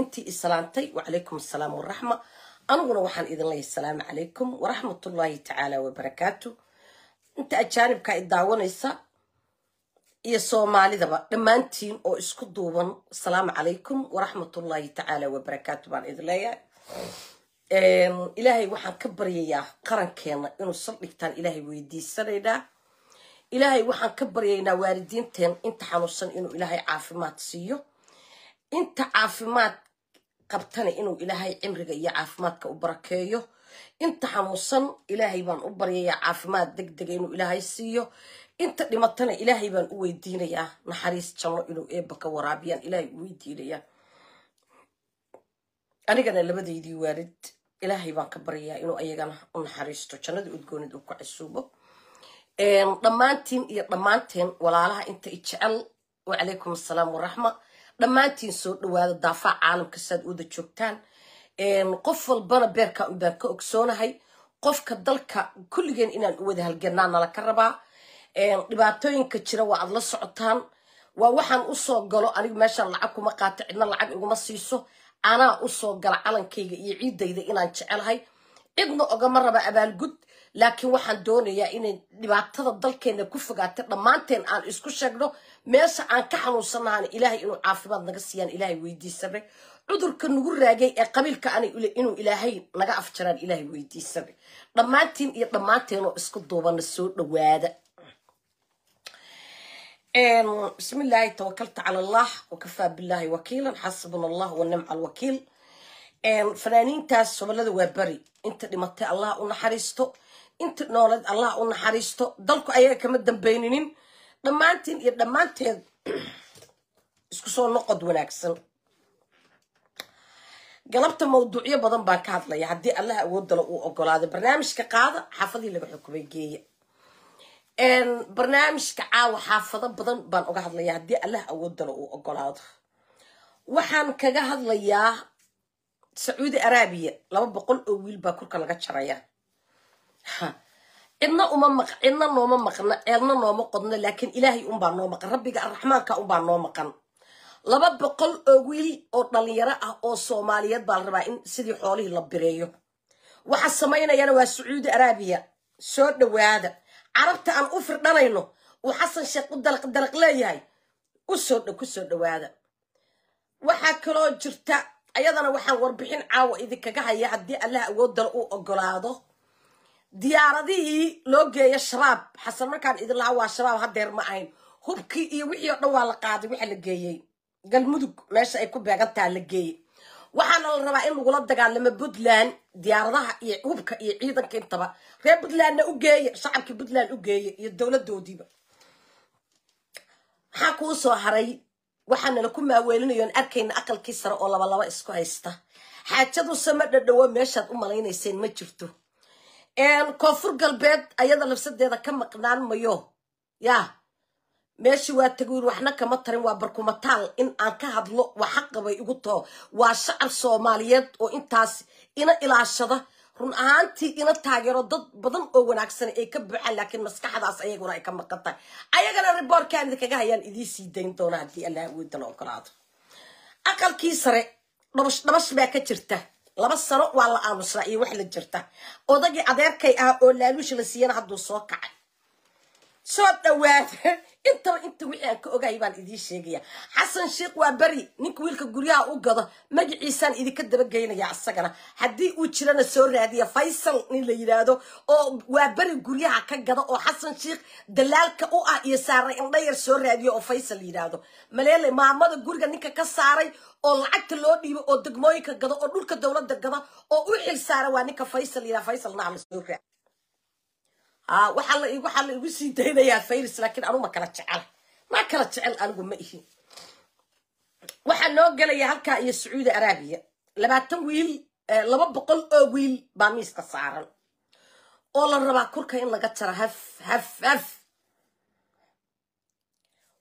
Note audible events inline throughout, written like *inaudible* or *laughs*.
intii islaantay wacalaykum asalaam waraxma aniguna waxaan idin asalaamu calaykum waraxmatullaahi tacaala wabarakaatu inta ajaanibka i daawanaysa iyo soomaalidaba dhammaantiin oo isku duuban asalaamu calaykum waraxmatullaahi tacaala wabarakaatu baan idin leeyahay ilaahay waxaan ka baryayaa qarankeena inuu saldhigtaan ilaahay weydiisanaynaa ilaahay waxaan ka baryaynaa waalidiinteen inta xanuunsan inuu ilaahay caafimaad siiyo inta caafimaad qabtana inuu ilaahay cimriga iyo caafimaadka u barakeeyo inta xanuunsan ilaahay baan u baryayaa caafimaad deg dega inuu ilaahay siiyo inta dhimatana ilaahay baan u weydiinayaa naxariis janno inuu eebba ka waraabiyaan ilaahay u weydiinayaa anigana labadaydii waalid ilaahay baan ka baryayaa inuu ayagana u naxariisto jannada udgoonid uu ku casuubo dhammaantiin iyo dhammaanteen walaalaha inta i jecel wacalaykum assalaam waraxma dhammaantiin soo dhawaada daafaha caalamka saad wada joogtaan qof walbana beerka baan ka ogsoonahay qofka dalka kulligeen inaan u wada halganaa nala ka rabaa dhibaatooyinka jira waa aad la socotaan waa waxaan usoo galo anigu meeshaan lacag kuma qaato cidna lacag iguma siiso anaa usoo gala calankayga iyo ciidayda inaan jecelahay cidna ogama raba abaalgud laakiin waxaan doonayaa inay dhibaatada dalkeena ku fogaatay dhammaanteen aan isku sheegno meesha aan ka xanuunsanahan ilaahay inuu caafimaad naga siiyaan ilaahay weydiisane cudurka nagu raagay ee qabiilka ana inuu ilaahay naga afjaraan ilaahay weydiisane dhammaantiin iyo dhammaanteenoo isku duubana soo dhawaada bismi illaahi tawakaltu cala allah wakafaa billaahi wakiilan xasbuna allah wanimca alwakiil fanaaniintaas sobalada waa bari inta dhimatay allah u naxariisto inta noolad allah u naxariisto dalku ayaga kama dambayninin dhammaantiin iyo dhammaanteed *clears throat* isku soo noqod wanaagsan galabta mawduucyo badan baan ka hadlaya haddii allaha awoodala uu ogolaaday barnaamijka qaada xaafadii laga xukumay geeya barnaamijka caawa xaafado badan baan uga hadlaya haddii allaha awoodala uu ogolaado waxaan kaga hadlayaa sacuudi arabiya laba boqol oo wiil baa korka laga jaraya cidna uma maq cidna nooma maqna ceedna nooma qodno laakiin ilaahay unbaa noo maqan rabbiga arraxmaanka unbaa noo maqan laba boqol oo wiil oo dhalinyaro ah oo soomaaliyeed baa la rabaa in sidii xoolihii la bireeyo waxa samaynayana waa sacuudi araabiya soo dhowaada carabta aan u firdhanayno uu xasan sheekh u dalaq leeyahay usoo dh ku soo dhowaada waxaa kaloo jirta ayadana waxaan warbixin caawa idinkaga haya haddii allah awood u ogolaado diyaaradihii loo geeya shabaab xasan markaan idin laha waa shabaab hadeer ma ayn hubkii iyo wixii o dhan waa la qaaday waxa la geeyey galmudug meesha ay ku beegantaha la geeyey waxaana la rabaa in lagula dagaalamo puntland diyaaradaha iyo hubka iyo ciidanka intaba reer puntlandna u geeye shacabkii puntland u geeye iyo dowladoodiiba maxaa kuu soo haray waxaanala ku maaweelinayoon arkayna aqalkii sare oo labalaba isku haysta xaajadu sama dhadhowo meeshaad u malaynayseen ma jirto koonfur galbeed ayada nafsadeeda ka maqnaan mayo ya meeshii waa tagwiin waxna kama tarin waa barkumataal in aan ka hadlo waa xaqabay igu too waa shacab soomaaliyeed oo intaas ina ilaashada run ahaantii ina taageero dad badan oo wanaagsan ay ka buuxaan laakiin maskaxdaas ayaguna ay ka maqan tahay ayagana riboorkaan idinkaga hayaan idiin sii dayn doona haddii allaha weydana ogolaado aqalkii sare dhabash baa ka jirta laba sano waa la aamusaa iyo wax la jirta odagii adeerkay ah oo laaluusha la siiyana hadduu soo kacay soo dhawaada intaba inta wixii aan ka ogaay baan idiin sheegaya xasan sheikh waa beri ninka wiilka guryaha u gado magiciisaan idinka dabageynayaa isagana haddii uu jirana soo raadiya faysal nin la yidhaahdo oo waa beri guryaha ka gada oo xasan sheikh dalaalka u ah iyo saare indhayar soo raadiya oo faysal yidhaahdo maleele maamada guriga ninka ka saaray oo lacagta loo dhiibo oo degmooyinka gado oo dhulka dowladda gada oo u xil saara waa ninka faysal yidhaha faysal naaxla Ah, waxaa la igu sii daynayaa fayrus laakiin anu ma kala jecel ma kala jecel anigu ma ihi waxaa noo gelaya halkaa iyo sacuudi arabiya labaatan wiil eh, laba boqol oo wiil baa miiska saaran oo la rabaa kurka in laga jaro haf haf haf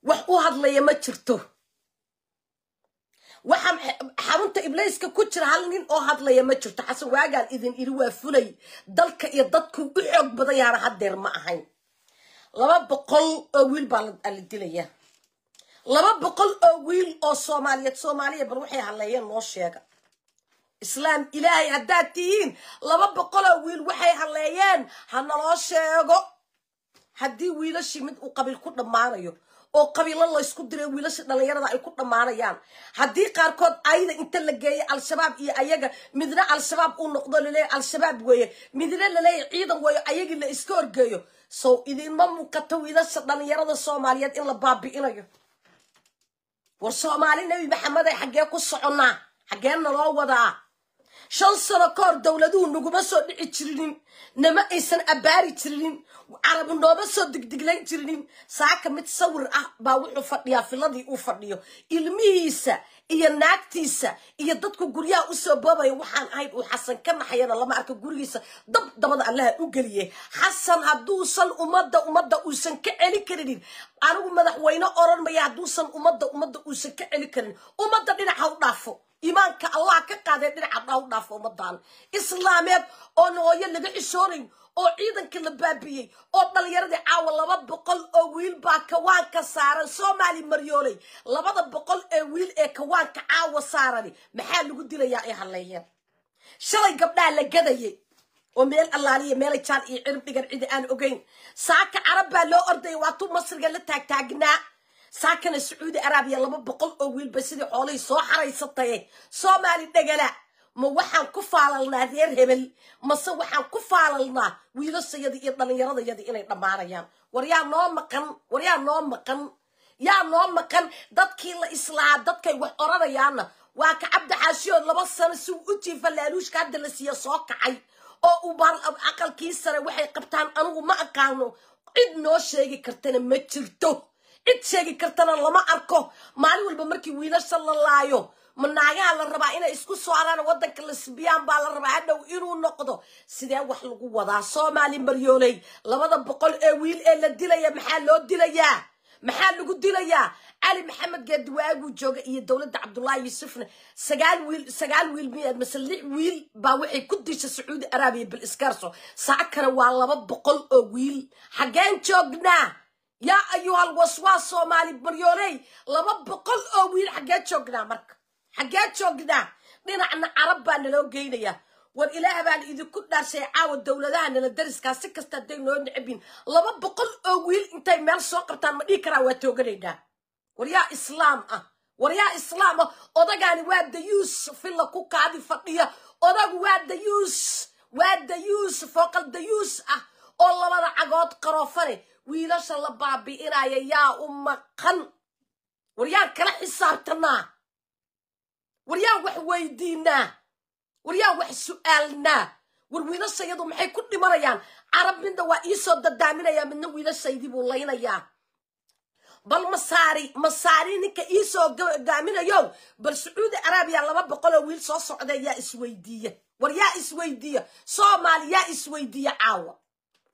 wax u hadlaya ma jirto waxaan xarunta ibliiska ku jira hal nin oo hadlaya ma jirto xasan waagaan idin iri waa fulay dalka iyo dadku u xoog badanyaana hadeer ma ahayn laba boqol oo wiil baa la dilaya laba boqol oo wiil oo soomaaliyeed soomaaliya bal waxay hadleeyeen noo sheega islaam ilaahay haddaad tihiin laba boqoloo wiil waxay hadleeyeen ha naloo sheego haddii wiilashii mid uu qabiil ku dhammaanayo oo qabiilo laysku diro wiilasha dhallinyarada ay ku dhammaanayaan haddii qaarkood ayda inta la geeya al-shabaab iyo ayaga midna al-shabaab uu noqdo laleeya al-shabaab weeye midna laleeya ciidan weeyo ayagii la iska horgeeyo sow idinma muuqato wiilasha dhallinyarada soomaaliyeed in la baabi'inayo war soomaali nebi maxamed ay xaggee ku soconnaa xaggee naloo wadaa shan sano ka hor dowladuhu naguma soo dhici jirinin nama aysan abaari jirinin carabu nooma soo digdiglayn jirinin saaka mid sawir ah baa wuxuu fadhiyaa filadii uu fadhiyo ilmihiisa iyo naagtiisa iyo dadku guryaha usoo boobaya waxaan ahayd uu xasan ka naxayana lama arka gurigiisa dab dabada allaha u geliye xasan hadduusan ummadda ummadda uusan ka celi karinin anigu madaxweyne oran maya hadduusan ummadda ummadda uusan ka celi karin ummadda dhinaca u dhaafo imaanka allah ka qaaday dhinaca dhaawdhaaf ummadaan islaameed oo nooyo laga cishoonayn oo ciidanka la baabiyey oo dhalinyaradii caawa laba boqol oo wiil baa kawaanka saaran soomaali maryoolay labada boqol ee wiil ee kawaanka caawa saarani maxaa lagu dilayaa ay hadleeyeen shalay gabdhaha la gadayay oo meel allaaliya meelay jaan iyo cirib dhigan cidi aan ogeyn saaka carab baa loo ordayay waatu masriga la taagtaagnaa saakana sacuudi arabiya laba boqol oo wiilba sidii xoolihii soo xaraysataye soomaali dhegala ma waxaan ku faalalnaa reer hebel mase waxaan ku faalalnaa wiilashayadii iyo dhallinyaradayadi inay dhammaanayaan war yaa noo maqan war yaa noo maqan yaa noo maqan dadkii la islahaa dadkay wax oranayaanna waa ka cabdixaashiyood laba sano si uu u jiifa laaluushka hadda la siiya soo kacay oo uu baal aqalkii sare waxay qabtaan anigu ma aqaano cid noo sheegi kartana ma jirto cid sheegi kartana lama arko maalin walba markii wiilasha la laayo manaagaha la rabaa inay isku soo araan wadanka lasbiyaan baa la rabaa hadhow inuu noqdo sidee wax lagu wadaa soomaali maryooley labada boqol ee wiil ee la dilaya maxaa loo dilayaa maxaa lagu dilayaa cali maxamed gaadiwaaguu jooga iyo dowladda cabdullaahi yuusufna sagaal wiil sagaal wiil miyaad lix wiil baa waxay ku disha sacuudi araabiya bil iskarso saca kale waa laba boqol oo wiil xaggeen joognaa yaa ayuhal waswaas soomaali baryooley laba boqol oo wiil xaggee joognaa marka xaggee joognaa dhinacna carab baa naloo geynayaa war ilaah baan idinku dhaarshay caawa dowladaha nala dariskaa si kasta hadday noo nicbin laba boqol oo wiil intay meel soo qabtaan ma dhihi karaa waa tooganaynaa war yaa islaam ah war yaa islaam ah odagaani waa dayuus filla ku kaadi fadhiya odagu waa dayuus waa dayuus fooqal dayuus ah oo labada cagood qaroofane wiilasha la baabi'inaya yaa u maqan waryaan kala xisaabtanaa war yaa wax weydiinaa war yaa wax su'aalnaa war wiilashayadu maxay ku dhimanayaan carab midna waa iisoo dadaaminayaa midna wiilashaydii buu laynayaa bal masaari masaari ninka iisoo gaaminayow bal sacuudi araabiya laba boqoloo wiil soo socda yaa isweydiiya war yaa isweydiiya soomaali yaa isweydiiya caawa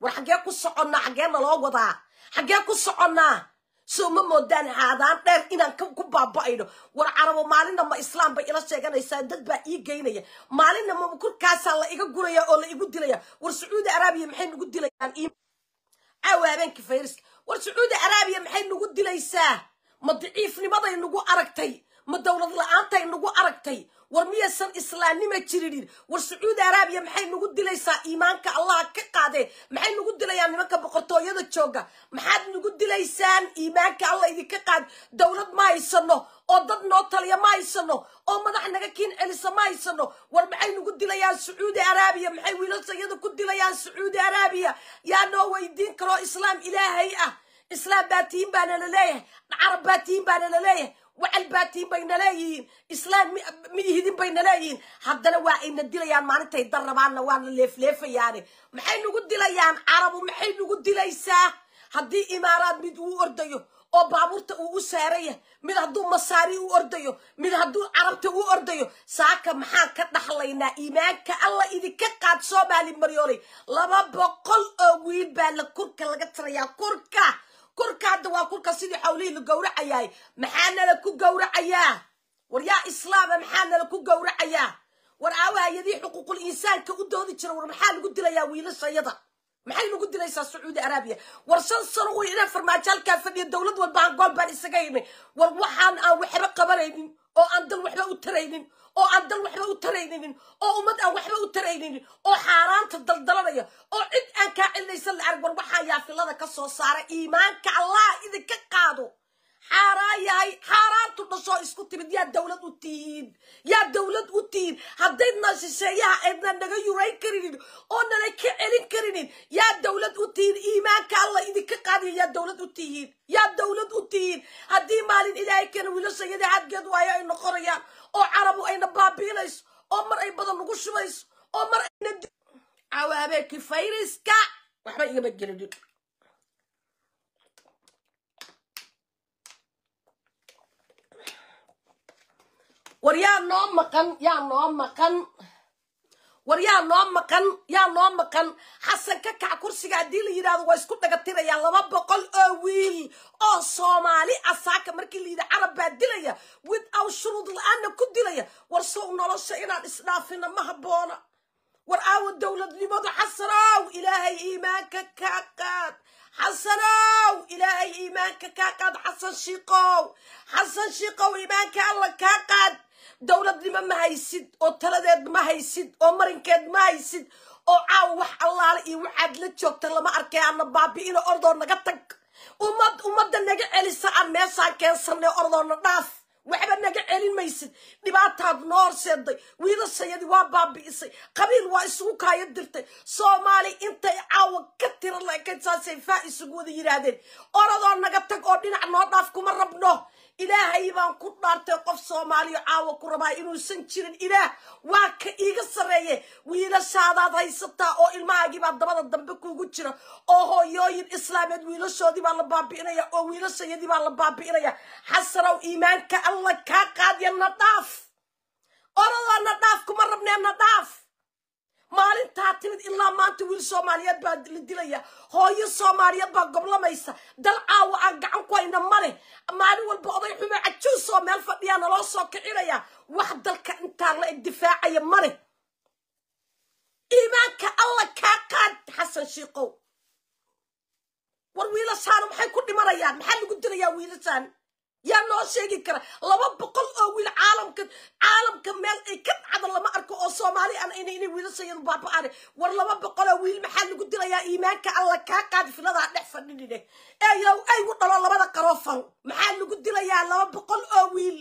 war xaggee ku soconnaa xaggee naloo wadaa xaggee ku soconnaa soo ma moodaan haadaan dheer inaan ku baaba'ayno war carabo maalinna ma islaam bay ila sheeganaysaa dad baa ii geynaya maalinna ma la iga guraya oo la igu dilaya war sacuudi araabiya maxay nagu dilayaan caawa habeenka fayriska war sacuudi araabiya maxay nagu dilaysaa ma daciifnimaday nagu aragtay ma dowlad la-aantay nagu aragtay war miyaysan islaamnima jirinin war sacuudi araabiya maxay nagu dilaysaa iimaanka allah ka qaadee maxay nagu dilayaan nimanka boqortooyada jooga maxaad nagu dilaysaan iimaanka alla idinka qaad dowlad ma haysano oo dad noo taliya ma haysano oo madax naga kiin celisa ma haysano war maxay nagu dilayaan sacuudi araabiya maxay wiilasayada ku dilayaan sacuudi araabiya yaa noo weydiin karoo islaam ilaahay ah islaam baa tihiin baana la leeyahay carab baa tihiin baana la leeyahay wacal baatiin bayna leeyihiin islaan miyihidin bayna leeyihiin haddana waa ayna dilayaan maalintay dal waana leefleefayaane maxay nagu dilayaan carabu maxay nagu dilaysaa haddii imaaraad mid uu ordayo oo baabuurta uu u saaraya mid hadduu masaari u ordayo mid hadduu carabta u ordayo saaka maxaan ka dhaxlaynaa iimaanka alla idinka qaad soomaali maryoolay laba boqol oo wiil baa la kurka laga tarayaa kurka korka hadda waa kurka sidii xawlihii la gowracayahay maxaa nala ku gowracayaa war yaa islaama maxaa nala ku gowracayaa war aawa hay xuquuqul insaanka u doodi jira war maxaa lagu dilayaa wiilashayada maxay nagu dilaysaa sacuudi araabiya war shan sano u inaan farmaajo halkaa fadhiya dowlad walbaan aan gool baan isaga himi war waxaan aan waxba qabanaynin oo aan dal waxba u taraynin oo aan dal waxba u taraynin oo ummad aan waxba u taraynin oo xaaraanta daldalanaya oo cid aan kaa cilnaysan la arg war waxaa yaafilada ka soo saara iimaanka allah idinka qaado xaaraan yahay xaaraantu dhashoo isku timid yaa dawlad u tihiin yaa dawlad u tihiin haddaydnaa shisheeyaha aydnaa naga yurayn karinin oo nana ka celin karinin yaa dawlad u tihiin iimaanka alla idinka qaadiyo yaa dawlad u tihiin yaa dawlad u tihiin haddii maalin ilaahay keena wiilashayada hadgeed waayo ay noqonayaan oo carabu ayna baabiinayso oo mar ay badan nagu shubayso oo mar ayna cawaabeenkii fayriska waxba igama gelinin war yaa noo maqan yaa noo maqan war yaa noo maqan yaa noo maqan xasan ka kac kursiga haddii la yidhahdo waa isku dhagatirayaa laba boqol oo wiil oo soomaali a saaka markii la yidhi carab baa dilaya without shuruud la-aanna ku dilaya war sow nolosha inaan isdhaafina ma haboona war aawo dowladnimadu xasanow ilaahay iimaanka kaa qaad xasanow ilaahay iimaanka kaa qaad xasan shiiqow xasan shiiqow iimaanka alla kaa qaad dowladnimo ma haysid oo taladeed ma haysid oo marinkeed ma haysid oo caaw wax allaale iyo waxaad la joogta lama arkay aadna baabi'ino ordoo naga tag ummad ummadda naga celisa aan meeshaan keensanay ordoona dhaaf waxba naga celin maysid dhibaataad noo horseeday wiilashayadii waa baabi'isay qabiil waa isugu kaaya dirtay soomaaliya intay caawa ka tira la saasay faa isugu wada yidhaahdeen oradoo naga tag oo dhinac noo dhaaf kuma rabno ilaahay baan ku dhaartay qof soomaaliya caawa ku rabaa inuusan jirin ilaah waa ka iiga sarreeyey wiilashaadaad haysataa oo ilmahaagiibaa dabada dambe kuugu jira oo hooyooyin islaameed wiilashoodii baa la baabi'inaya oo wiilashayadii baa la baabi'inaya xasarow iimaanka allah kaa qaadiya na dhaaf oradoo na dhaaf kuma rabnee na dhaaf timid ilaa maanta wiil soomaaliyeed baa la dilaya hooyo soomaaliyeed baa goblamaysa dal caawa aan gacan ku hayna ma maalin walba oday xumo cajuusoo meel fadhiyaa naloo soo kicinaya wax dalka intaa la difaacaya ma leh iimaanka alla kaa qaad xasan shiikow war wiilashaana maxay ku dhimanayaan maxaa lagu dilayaa wiilashaan yaa noo sheegi kara laba boqol oo wiil caalamka caalamka meel ay ka dhacdo lama arko oo soomaali an ina inay wiilashayadu baaba-aan war laba boqoloo wiil maxaa lagu dilayaa iimaanka alla kaa qaadi filadaa dhex fadhinine ee aygu dhalo labada qaroo maxaa lagu dilayaa laba boqol oo wiil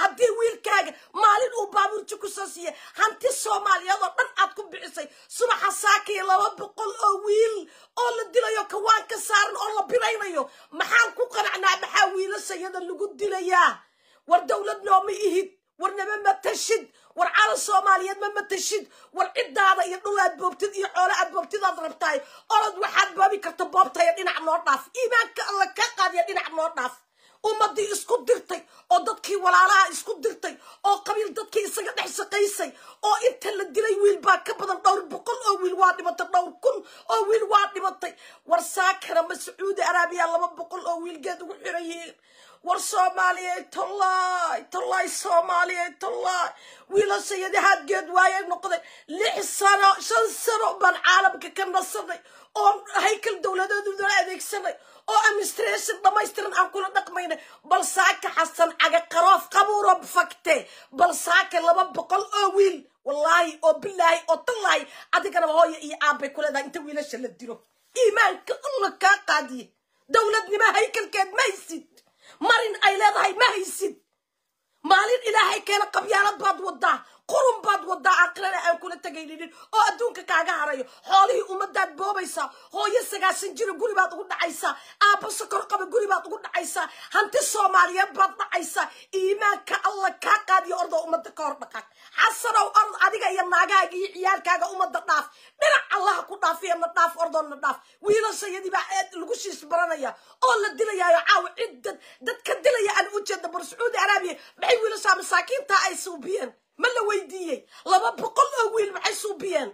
haddii wiilkaaga maalin uu baabuurji ku soo siiyey hanti soomaaliyeed dhan aad ku bixisay subaxa saakii laba boqol oo wiil oo la dilayo kawaan ka saaran oo la biraynayo maxaan ku qanacnaa maxaa wiilashayada lagu dilayaa war dowlad nooma ihid war nama matashid war calan soomaaliyeed ma matashid war ciddaada iyo dhul aad boobtid iyo xoolo aad boobtidaad rabtahay orod waxaad boobi karta boobtaya dhinac noo dhaaf iimaanka alla ka qaadiya dhinac noo dhaaf ummadii isku dirtay oo dadkii walaalaha isku dirtay oo qabiil dadkii isaga dhex shaqaysay oo inta la dilay wiil baa ka badan dhowr boqol oo wiil waa dhibatay dhowr kun oo wiil waa dhibatay war saakarama sacuudi araabiya laba boqol oo wiilgeed ugu xiran yihiin war soomaaliyay tollaay tollaay soomaaliyay tollaay wiilashayadii haadgeed waayay noqday lix sano shan sano baan caalamka ka nasanay oo haykal dowladeedudana adeegsanay oo administration dhamaystiran aan kula dhaqmayna bal saaka xasan cagakaroof qabuuro fakte bal saaka laba boqol oo wiil wallaahi oo bilaahi oo tallaahi adigana hooyo iyo aabbay ku leedahay inta wiilasha la dilo iimaanka alla kaa qaadiye dowladnimo haykalkeed ma haysid marin ay leedahay ma haysid maalin ilaahay keena qabyaalad baad wadaa qurun baad waddaa caqlana aan kula tagayninin oo adduunka kaaga harayo xoolihii ummadaad boobaysaa hooyo sagaashan jiro guri baad ugu dhacaysaa aabbo sokor qaba guri baad ugu dhacaysaa hanti soomaaliyeed baad dhacaysaa iimaanka alla kaa qaadiyo ordo ummadda ka hor dhaqaag xasanow ord adiga iyo naagaaga iyo ciyaalkaaga ummadda dhaaf dhinac allaha ku dhaafiya na dhaaf ordoonna dhaaf wiilashayadii baa aad lagu shiis baranaya oo la dilayaayo caawa cid dad dadka dilaya aan u jeedda bur sacuudi araabiya maxay wiilashaa masaakiinta ay suubiyeen ma la weydiiyey laba boqol oo wiil maxay suubiyeen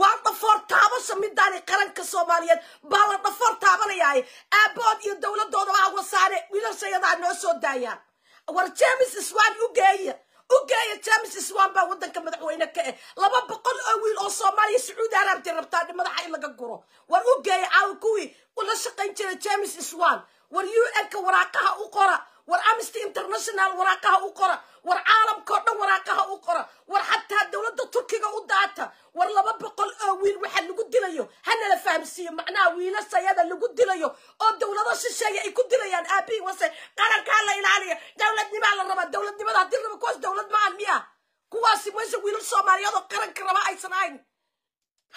waa dhafoor taabasha midaani qaranka soomaaliyeed baa la dhafoor taabanayaaye aabood iyo dowladoodaba agla saare wiilashayadaa noo soo daayaa war james iswan u geeya u geeya james iswan baa waddanka madaxweyne ka ah laba boqol oo wiil oo soomaaliya sacuudi araabti rabtaa madaxa in laga guro war u geeya caawi kuwii ula shaqayn jira james iswan war u n ka waraaqaha u qora war amnesty international waraaqaha u qora war caalamkao dhan waraaqaha u qora war xataa dowladda turkiga u daata war laba boqol oo wiil waxa lagu dilayo hanala fahamsiiyo macnaha wiilashayada lagu dilayo oo dowlado shisheeya ay ku dilayaan aabihii wase qarankaa la ilaaliya dowladnimaa la rabaa dowladnimada hadii raba kuwaas dowlad ma-aan miya kuwaasi meesha wiilal soomaaliyeed oo qaranka raba aysan ahayn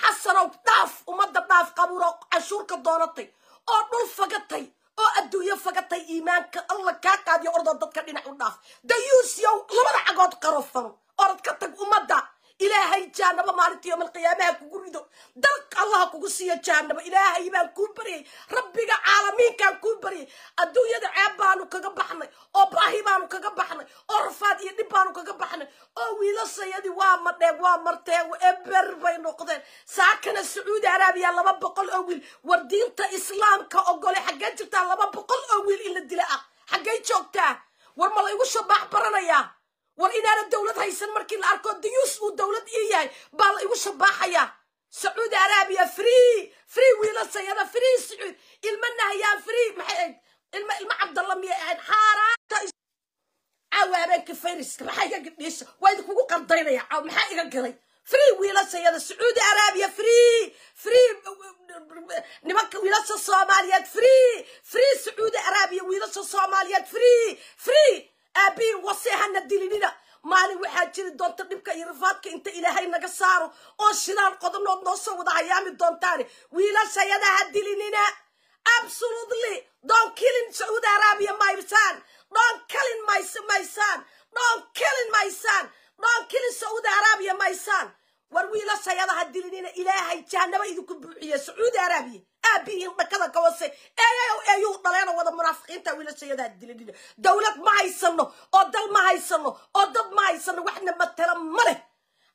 xasanow dhaaf ummadda dhaaf qabuuro cashuurka doonatay oo dhul fagatay oo adduunyo fagatay iimaanka alla kaa qaadiyo ordoo dadka dhinac u dhaaf dayuusyow labada cagood qarofan orod ka tag ummadda ilaahay jaanabo maalinta yowmal qiyaamaha kugu rido dalk allaha kugu siiyo jaanabo ilaahay baan kuu baryay rabbiga caalamiinkaan kuu baryay adduunyada ceeb baanu kaga baxnay oo baahi baanu kaga baxnay oo rafaad iyo dhib baanu kaga baxnay oo wiilashayadii waa madheeg waa marteen eber bay noqdeen saakana sacuudi araabiya laba boqol oo wiil war diinta islaamka ogole xaggee jirtaa laba boqol oo wiil in la dila ah xaggay joogtaa war ma la igu shabaax baranayaa war inaana dawlad haysan markii la arko dayuus uu dawlad ii yahay baa la igu shabaaxaya sacuudi araabiya free free wiilasayada free sacuud ilma nahayaa free maxay ahayd ilma ilma cabdalla miyay ahayd xaaraanta caawaabeenka fayriska maxaa iga gidhiisha waa idinkugu qardaynaya caaw maxaa iga galay free wiilasayada sacuudi araabiya free free nimanka wiilasha soomaaliyeed free free sacuudi araabiya wiilasha soomaaliyeed free free aabbihii waseehana dilinina maalin waxaa jiri doonta dhibka iyo rifaadka inta ilaahay naga saaro oo shidaal qodanood noo soo wada hayaami doontaani wiilashayada ha dilinina absolutely don't killin sacuudi arabia maysan don't killin mys maysan don't killin maysan don't killin sacuudi arabia maysan war wiila shayadaha dilinina ilaahay jahanabo idinku buuxiye sacuudi araabiya aabiyiin dhakada gabose eeyayow eeyuu dhaleena wada munaafiqiinta wiila shayadaha dilinina dowlad ma haysano oo dal ma haysano oo dad ma haysanno waxna matala ma leh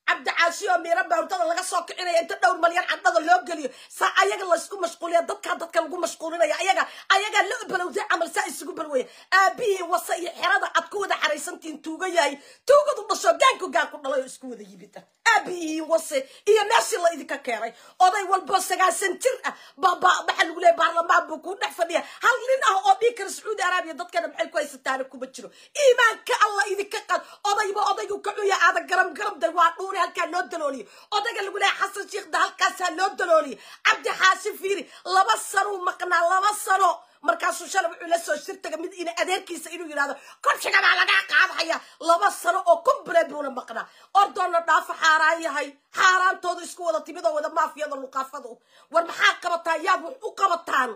cabdicaashi oo miira laga soo kicinaya inta dhowr malyan cadhada loo geliyo saa ayaga laysku mashquuliya dadkaa dadka lagu mashquulinaya ayaga ayagaa la balowday camal saa isugu balwaya aabihii wasa iyo xerada ad ku wada xaraysantiin tuugo yahay tuugadu dhasho gaanku gaan dhalay oo isku wada yimida aabihii wase iyo meeshii la idinka keenay oday walbo sagaasan jir ah baba maxaa lagu leeya baarlamaan buu kuu dhex fadhiya hal nin ah oo dhii kara sacuudi araabiya dadkana maxay ku haysataana kuma jiro iimaanka alla idinka qad odayba odaygu kacuya aada garam garamday waa dhuure awi halkaa loo dalooliyo odayga lagu leehay xasan sheikda halkaasaa loo dalooliyo cabdi xaashi fiiri laba sanuu maqnaa laba sano markaasuu shalab wuxuu la soo shirtaga mid in adeerkiisa inuu yidhahdo kobshiga baa lagaa qaadhaya laba sano oo kumbareed buuna maqnaa ordoonna dhaafo xaaraan yahay xaaraantoodu isku wada timidoo wada maafiyada luqaafadu war maxaad qabataan yaad wax u qabataan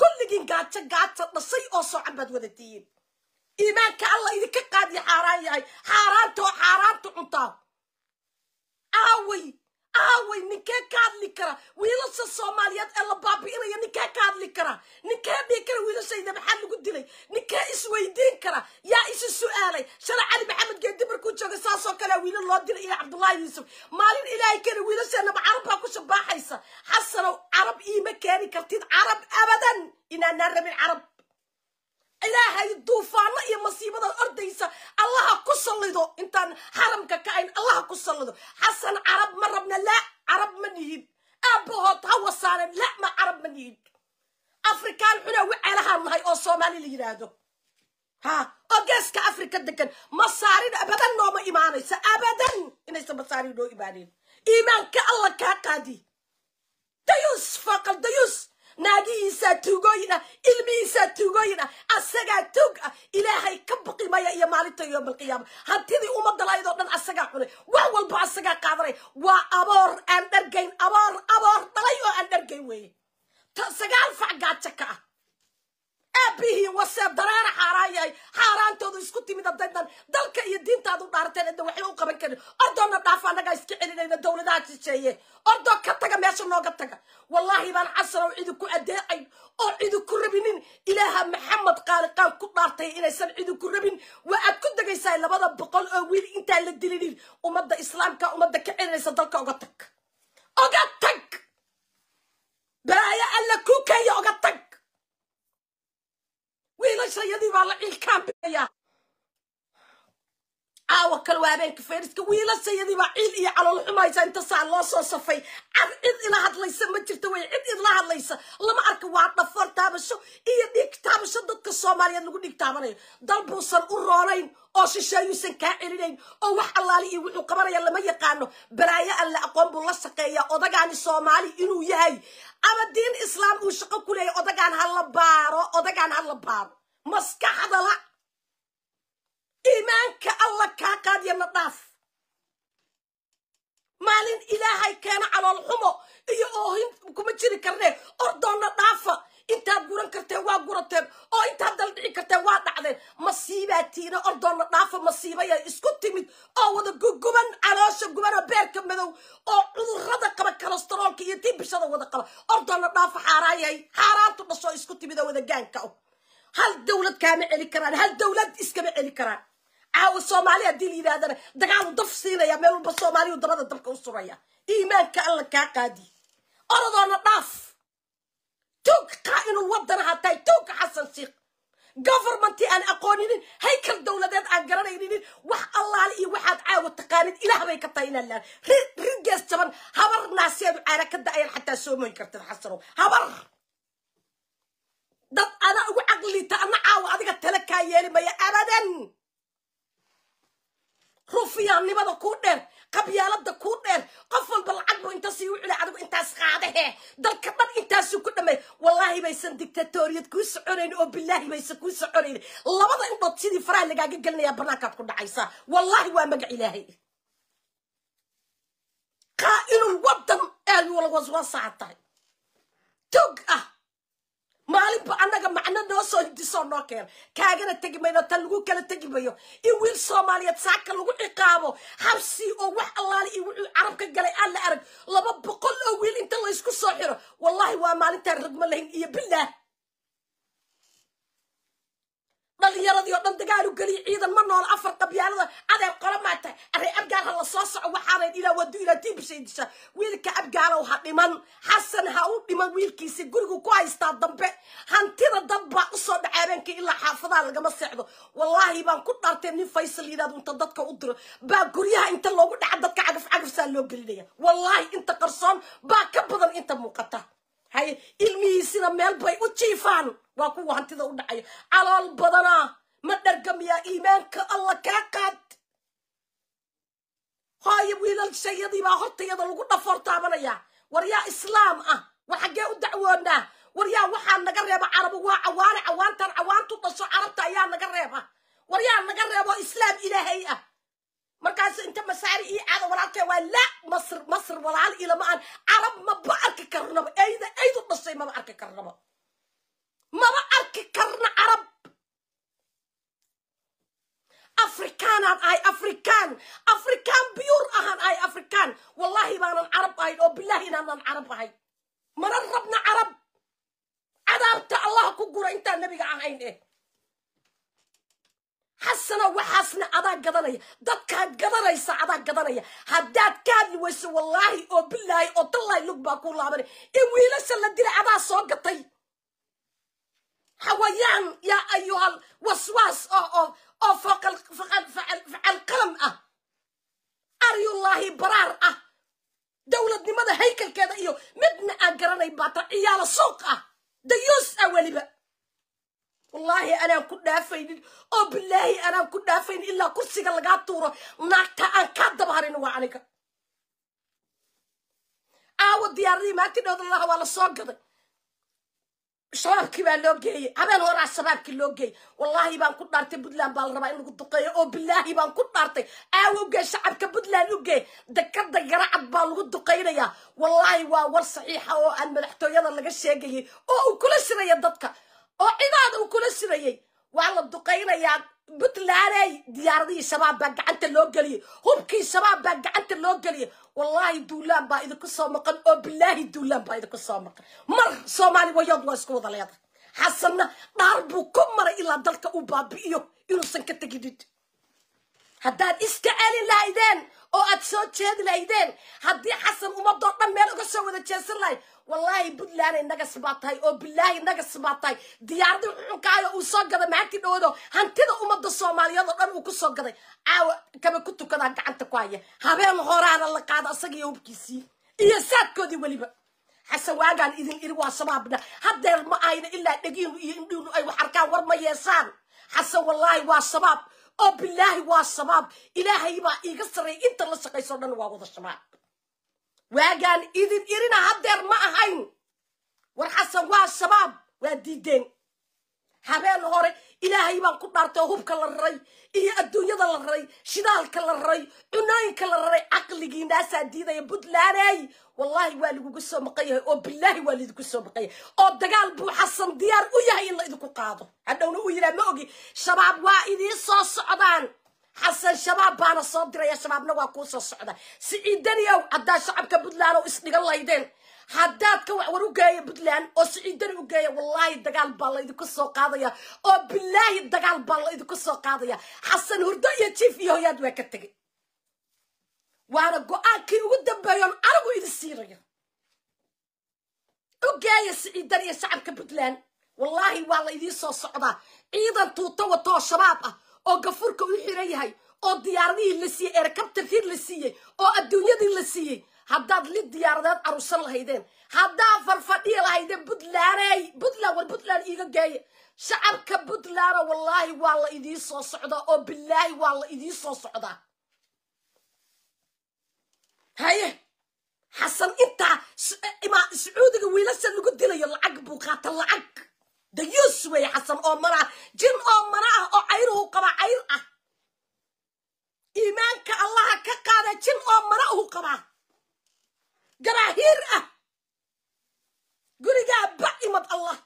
kulligiin gaajo gaajo dhashay oo soocan baad wada tihiin iimaanka allah idinka qaadiya xaaraan yahay xaaraantaoo xaaraanta cuntaa aaway aaway ninkee ka hadli kara wiilasha soomaaliyeed ee la baabi'inaya ninkee ka hadli kara ninkee dhihi kara wiilashayda maxaa lagu dilay ninkee isweydiin kara yaa isi su-aalay shale cali maxamed geedi markuu joogay saasoo kale wiila loo dilay iyo cabdullaahi yuusuf maalin ilaahay keena carab baa ku shabaaxaysa xasanow carab iima keeni kartid carab abadan inaanaan rabin carab ilaahay duufaano iyo masiibada ordaysa allaha ku sallido intaan xaramka ka ayn allaha ku sallido xasan carab ma rabna laa carab ma nihid aabbahood ha wasaaneen la ma carab ma nihid afrikaan xunaa wiceelahaan nahay oo soomaali la yidhaahdo ha oo geeska afrika degan masaarin abadan nooma imaanaysa abadan inaysan masaarin noo imaaneen iimaanka alla kaa qaadi dayuus faaqal dayuus naagihiisaa tuugooyina ilmihiisaa tuugooyina asagaa tuug ah ilaahay ka baqi maya iyo maalinta yoom hantidii ummadda lahayd dhan asagaa cunay wax walbo asagaa qaadanay waa aboor aan dhargayn aboor aboor dhalay oo aan dhargayn weeye sagaal fac gaajo ka ah aabihiin waseedaraana xaaraan yahay xaaraantoodu isku timid adaydan dalka iyo diintaadu dhaarteen cidda waxba u qaban karin ordoonna dhaafa annagaa iska celinayna dowladaha shisheeye ordoo ka taga meesha nooga taga wallaahi baan casanow cidiku adeecayn oo ku rabinin ilaaha maxamed qaaliqaal ku dhaartay inaysan cidiku rabin waa aad ku degaysaa labada boqol oo wiil intaa la dilinin ummadda islaamka ummadda ka celinaysa dalka oga tag oga tag balaayo alla kuukeeya oga tag wiilashayadii baa la ciilkaanbiaya aawa kale waa habeenka fayriska wiilashayadii baa ciil iyo calool xumaysa inta saa loo soo safay cad cid ila hadlaysa ma jirta wey cid idla hadlaysa lama arka waa dhafoor taabasho iyo dhiig taabasho dadka soomaaliyeed lagu dhiig taabanayo dalbuusan u roolayn oo shisheeyuusan kaa celinayn oo wax allaali iyo wuxuu qabanaya lama yaqaano balaayo alle aqoon buu la shaqeeya odagaani soomaali inuu yahay ama diin islaam uu shaqo ku leeyahy odagaan hala baaro odagaan hala baaro maskaxdala iimaanka alla kaa qaadiya dhaaf maalin ilaahay keena calool xumo iyo oohin kuma jiri karnee ordoonna dhaafa intaad guran karteen waa gurateen oo intaad daldhici karteen waa dhacdeen masiibaatiina ordoona dhaafa masiibaya isku timid oo wada guguban caloosha guban beerka madow oo cudurada qaba kolestaroolka iyo diibishada wada qaba ordoonna dhaafa xaaraayay xaaraantu dhashoo isku timid oo wada gaanka ah hal dawlad kaama celi karaan hal dawlad iskama celi karaan caawa soomaali haddii la yidhahdana dagaalu daf siinaya meel walba soomaaliyu dabada dabka u suraya iimaanka alla kaa qaadi orodoonna dhaaf tuug kaa inuu wadan hatahay tuuga xasan sheikh govermentii aan aqooninin haykal dowladeed aan garanaynin wax allaale iyo waxaad caawa taqaanid ilaah bay ka tahay inaa la rigees jaban habar naasiadu caana ka da-ayaan xataa soo mooyi kartid xasanow habar dad adaa ugu caqliita ana caawa adiga tale kaa yeeli maya abadan ruufiyaannimada kuu dheer qabyaalada kuu dheer qof walba lacag buu intaasi u cili adigu intaas qaadahe dalka dhan intaasuu ku dhammeey wallaahi baysan dictatoriyad kuu soconayn oo bilaahi baysan kuu soconayn labada indhood sidii faraha lagaaga gelinayaa banaankaad ku dhacaysaa wallaahi waa magac ilaahay qaa'inul wadan aad waa tahay tog ah maalinba annaga macno noo soo hindisoo noo keena kaagana tegi mayno tan lagu kala tegi mayo in wiil soomaaliyeed saaka lagu ciqaabo habsii oo wax allaali iyo wuxuu carabka galay aan la arag laba boqol oo wiil inta laysku soo xiro wallaahi waa maalintaan ragma lahayn iyo bilaah dhalinyaradii oo dhan dagaal u ciidan ma nool afar qabyaalada adeer qolo maa tahay aree abgaarha soco waxaanayd ilaa waadu ilaa diibishaydisha wiilka abgaalow ha dhiman xasan ha u dhiman wiilkiisi gurigu ku haystaa dambe hantida dad usoo dhaceebeenka ilaa xaafadaha lagama seexdo wallaahi baan ku dhaartee nin faysal yidhahdo inta dadka u diro baa guryaha inta loogu dhaca dadka cagaf cagafsaa loo gelinaya wallaahi inta qarsoon baa ka badan inta muuqata haye ilmihiisina meel bay u jiifaan waa kuwa hantida u dhacaya calool badanaa ma dhargamiyaa iimaanka alla kaa qaad hooyo wiilal shayadiibaa hortayada lagu dhafoortaabanaya war yaa islaam ah war xaggee u dacwoonaa war yaa waxaa naga reeba carabu waa cawaane cawaantan cawaantu dhasho carabta ayaa naga reeba war yaa naga reebo islaam ilaahay ah markaas inta masaari ii caada walaalkee waa laa masr masr walaal ilama aan carab maba arki karnaba eyda aydu dhashay maba arki karnaba maba arki karna carab afrikaanaan ahay afrikaan afrikaan biyuur ahaan ahay afrikaan wallaahi baanan carab ahayn oo bilaahi inaanaan carab ahay mana rabna carab cadaabta allah ku gura intaan nebiga ahayn eh xasana waxaasna adaa gadanaya dadkaad gadanaysa adaa gadanaya haddaad kaadli weyso wallaahi oo bilaahi oo tallaahi lug baa ku laabanay in wiilasha la dilay adaa soo gatay xawayaan yaa ayuhal waswaas oo oo ah aryullaahi baraar ah dowladnimada haykalkeeda iyo midna aan garanay baata ciyaalo suuq ah dayuus ah weliba wallaahi anaan ku dhaafaynin oo bilaahi anaan ku dhaafaynin ilaa kursiga lagaa tuuro naagta aan kaa dabaharin waa aniga aawo diyaaradihi maanti dhowdalaha waa la soo gaday baa loo geeyey habeen horaa shabaabkii loo geeyey wallaahi baan ku dhaartay puntland baa la rabaa in lagu duqeeyo oo bilaahi baan ku dhaartay aawowgee shacabka puntland u gee dekada garacad baa lagu duqaynayaa wallaahi waa war saxiixa oo aan madaxtooyada laga sheegayay oo uu kula siraya dadka oo cidaada uu kula sirayay waa la duqaynayaa puntlandey diyaaradihii shabaab baa gacanta loo geliyey hubkii shabaab baa gacanta loo geliyey wallaahi duulaan baa idinku soo maqan oo bilaahi duulaan baa idinku soo maqan mar soomaali wayood waa isku wada leedahay xasanna dhaar buu ku maray ilaa dalka u baabi'iyo inuusan ka teginin haddaad iska celin lahaydeen oo aad soo jeedi lahaydeen haddii xasan ummadoo dhan meel uga soo wada jeesan lahay wallaahi puntland nagas baa tahay oo bilaahi nagas baa tahay diyaarada xunkaayo uu soo gaday maalintii dhawado hantida ummadda soomaaliyeed oo dhan uu ku soo gaday caawa kaba ku tukadaa gacanta ku haya habeen horaana la qaado asaga iyo hubkiisii iyo saadkoodii weliba xasan waagaan idin iri waa sabaabna haddeer ma ayna ilaa dhegiinu iyo indhiinu ay wax arkaan war ma yeesaan xasan wallaahi waa shabaab oo bilaahi waa shabaab ilaahay baa iiga sarreeya inta la shaqaysoo dhan waa wada shabaab waagaan idin irina haddeer ma ahayn war xasan waa shabaab waa diideen habeen hore ilaahay baan ku dhaartay hubka la raray iyo adduunyada la raray shidaalka la raray cunooyinka la raray caqligiinaasaa diidaya puntlandey wallaahi waa lagugu soo maqan yahay oo bilaahi waa laidinku soo maqan yahay oo dagaal buu xasan diyaar u yahay in la qaado hadhowna uu yidhaha ma ogi shabaab waa idiin soo socdaan xasan shabaab baana soo diraya shabaabna waa kuu soo socda siciidaniyow haddaad shacabka puntland isdhigan laydeen haddaad ka war u geeya puntland oo siciidani u geeya wallaahi dagaal baa laydinku soo qaadaya oo bilaahi dagaal baa laydinku soo qaadaya xasan hurdo iyo jiif iyo hoyaad waa ka tegay waana go-aankii ugu dambeeyoon anigu idi siinayo ogeeya siciidan iyo shacabka puntland wallaahi waa la idiin soo socdaa ciidan tuuto watoo shabaab ah oo gafurka u xiran yahay oo diyaaradihii la siiyey erkabtarkii la siiyey oo adduunyadii la siiyey haddaad li diyaaradeed aruusan lahaydeen haddaa farfadhiya lahaydeen buntlaney puntland war puntland iiga geeye shacabka puntlandna wallaahi waa la idiin soo socdaa oo bilaahi waa la idiin soo socdaa haye xasan intaa sacuudiga wiilasha lagu dilayo lacag buu qaata lacag dayuus weeye xasan oo mana jin oo mana ah oo cayruhu qaba cayr ah iimaanka allaha ka qaada jin oo mana uhu qabaa garaahiir ah gurigaa ba imad allah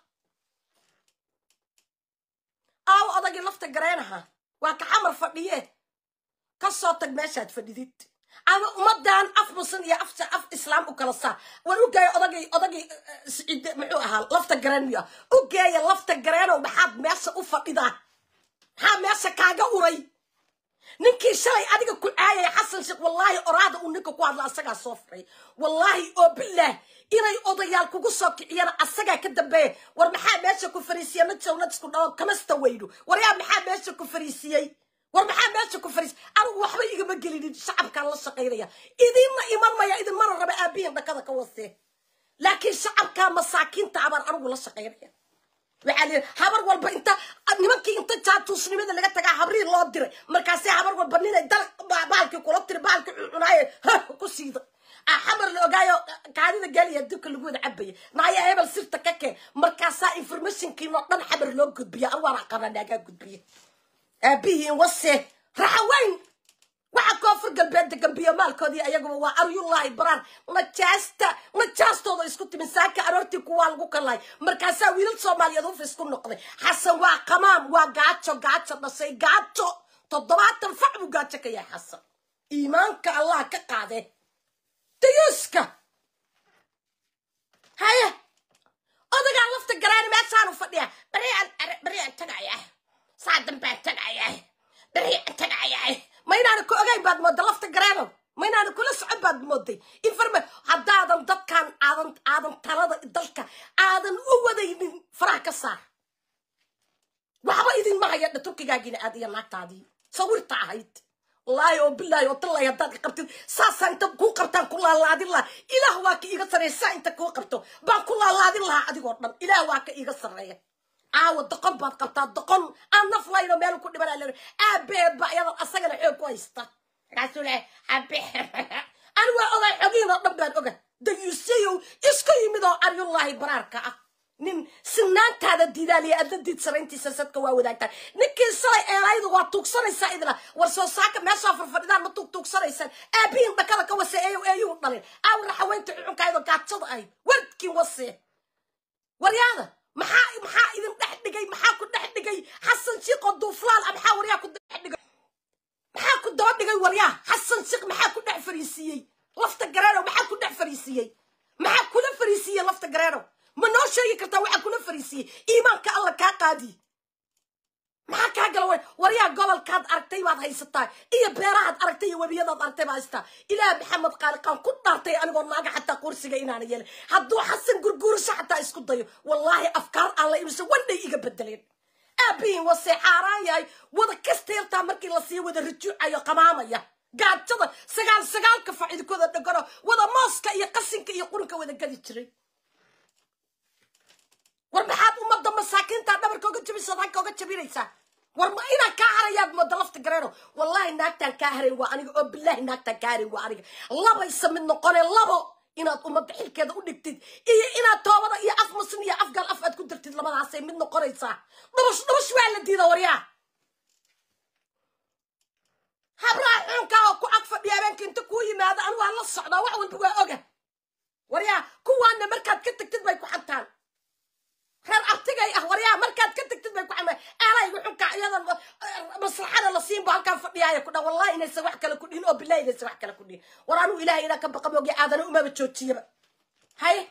aawo odagii lafta gareynaha waa ka xamar fadhiye ka soo tag meeshaad fadhidid ama ummadan af musan iyo afta af islaam u kala saar war u geeya odagii odagii eh, eh, siciid muxuu ahaa lafta gareen miya u geeya lafta gareenow maxaad meesha u fadhidaa maxaa meesha kaaga uray ninkii shalay adiga ku caayay xasan sheekh wallaahi oraada uu ninka ku hadla asagaa soo furay wallaahi oo bilaah inay odayaal kugu soo kiciyana asagaa ka dambeeya war maxaa meesha ku fariisiyey ma jawnad isku dhao kamasta weydu war yaa maxaa meesha ku fariisiyey war maxaa meesha ku fariis anigu waxba igama gelinin shacabkaan la shaqaynaya idinna iman maya idin idinmana raba aabihin dhakada ka wasee laakiin shacabkaa masaakiinta abaan anigu la shaqaynaya waxaa habar walba inta nimankii inta jaatuusnimada laga tagaa habriir loo diray markaase habar walba ninay dalbaalkii kula tiri baalkii cucunaaye ku siiday xamar la ogaayo kaadida gaaliya dibka lagu wada cabaya naaya hebel sirta ka keen markaasaa informationkiinoo dhan xamar loo gudbiya anwaana qabanaagaa gudbiya aabihiin wase raxaweyn waxaa koonfur galbeed degan maalkoodii ayaguba waa aryulahi baraar najaasta najaastooda isku timid saaka aroortii kuwaa lagu kalaay markaasaa wiilal soomaaliyeed ufis ku noqday xasan waa qamaam waa gaajo gaajo dhasay gaajo toddobaatan fac buu gaajo ka yahay xasan iimaanka allah ka qaade dayuuska haya odagaan lafta garaani meeshaanu fadhiya sawirkaadii sawirta ahayd wallaahi oo bilaahi oo tallaahi haddaad ka qabtid saasaa inta kuu qabtaan ku laalaadin lahaa ilaah waa ka iiga sarreeya saa inta kuu qabto baan ku laalaadin lahaa adigoo dhan ilaah waa ka iiga sarreeya caawa doqon baad qabtaa doqon aan naf layno meel ku dhibanaa leeda aabeeba iyadoo asagana xoog ku haysta markaasuu lehay *laughs* ani waa ogaa xogihiinoo dhan baan oga dayuusiyow isku yimid oo aryullaahi baraarka ah nin sinaantaada didaaliya aad la diidsanayntiisa sadka waa wadaagtaan ninkii salay eelaydu waa tuugsanaysaa idila war soo saaka meeshaa farfadhidaan ma tuugtuugsanaysaan aabihiin dhakada ka wase eeyow eeyuu dhalin awra haweynta cucunkaayadoo gaajada ahayd warkiin wasee waryaada maxaa maxaa idin dhex dhigay maxaa ku dhex dhigay xasan shiiqoo duuflaal a ah, maxaa waryaa ku dhex dhigay maxaa ku daba dhigay waryaa xasan shiiq maxaa ku dhex fariisiiyey lafta gareerow maxaa ku dhex fariisiiyey maxaa kula fariisiiyey lafta gareerow ma noo sheegi kartaa waxaa kula fariisiiyey iimaanka alla kaa qaadi maxaa kaa gala waryaa gobolkaad aragtay baad haysataa iyo beerahaad aragtay iyo webiyadaad aragtay baad haysataa ilaah maxamed qaaliqaan ku dhaartay anigoo naaga xataa kursiga inaana yeelin hadduu xasan gurguurisho xataa isku dayo wallaahi afkaar alla inuusan wandhay iga bedeleen aabihin wasee xaaraan yahay wada kasteeltaa markii la sii wada rajuucayo qamaamaya gaajada sagaal sagaalka faaciidkooda dhegano wada mooska iyo qasinka iyo qurunka wada gadi jiray war maxaad ummadda masaakiintaa dhabarka oga jabisa ragga oga jabinaysaa war ma inaan kaa harayaad mooda lafta gareeno wallaahi naagtaan kaa haray waa aniga oo bilaahi naagtaan kaa haray waa aniga labaysa mid noqone labo inaad ummadda xilkeeda u dhigtid iyo inaad toobada iyo af masin iyo afgaal af aad ku dartid labadaasay mid noqonaysaa dhubush dhubush waa la diida waryaa habraa xuunkaa oo ku ag fadhiya habeenka inta kuu yimaado anigu waa la socdaa wax walba waa oga waryaa kuwaana markaad ka tagtid bay ku xantaan reer artigay ah waryaa markaad ka tagtid bay ku ama aalayga xunka iyadan eh, maslaxada la siinba halkaan fadhiyaaya ku dha wallahi inaysan wax kale ku dhihin oo billahi inaysan wax kale ku dhihin war anuu ilahay inaan ka baqa aadana umaba joojiyaba haye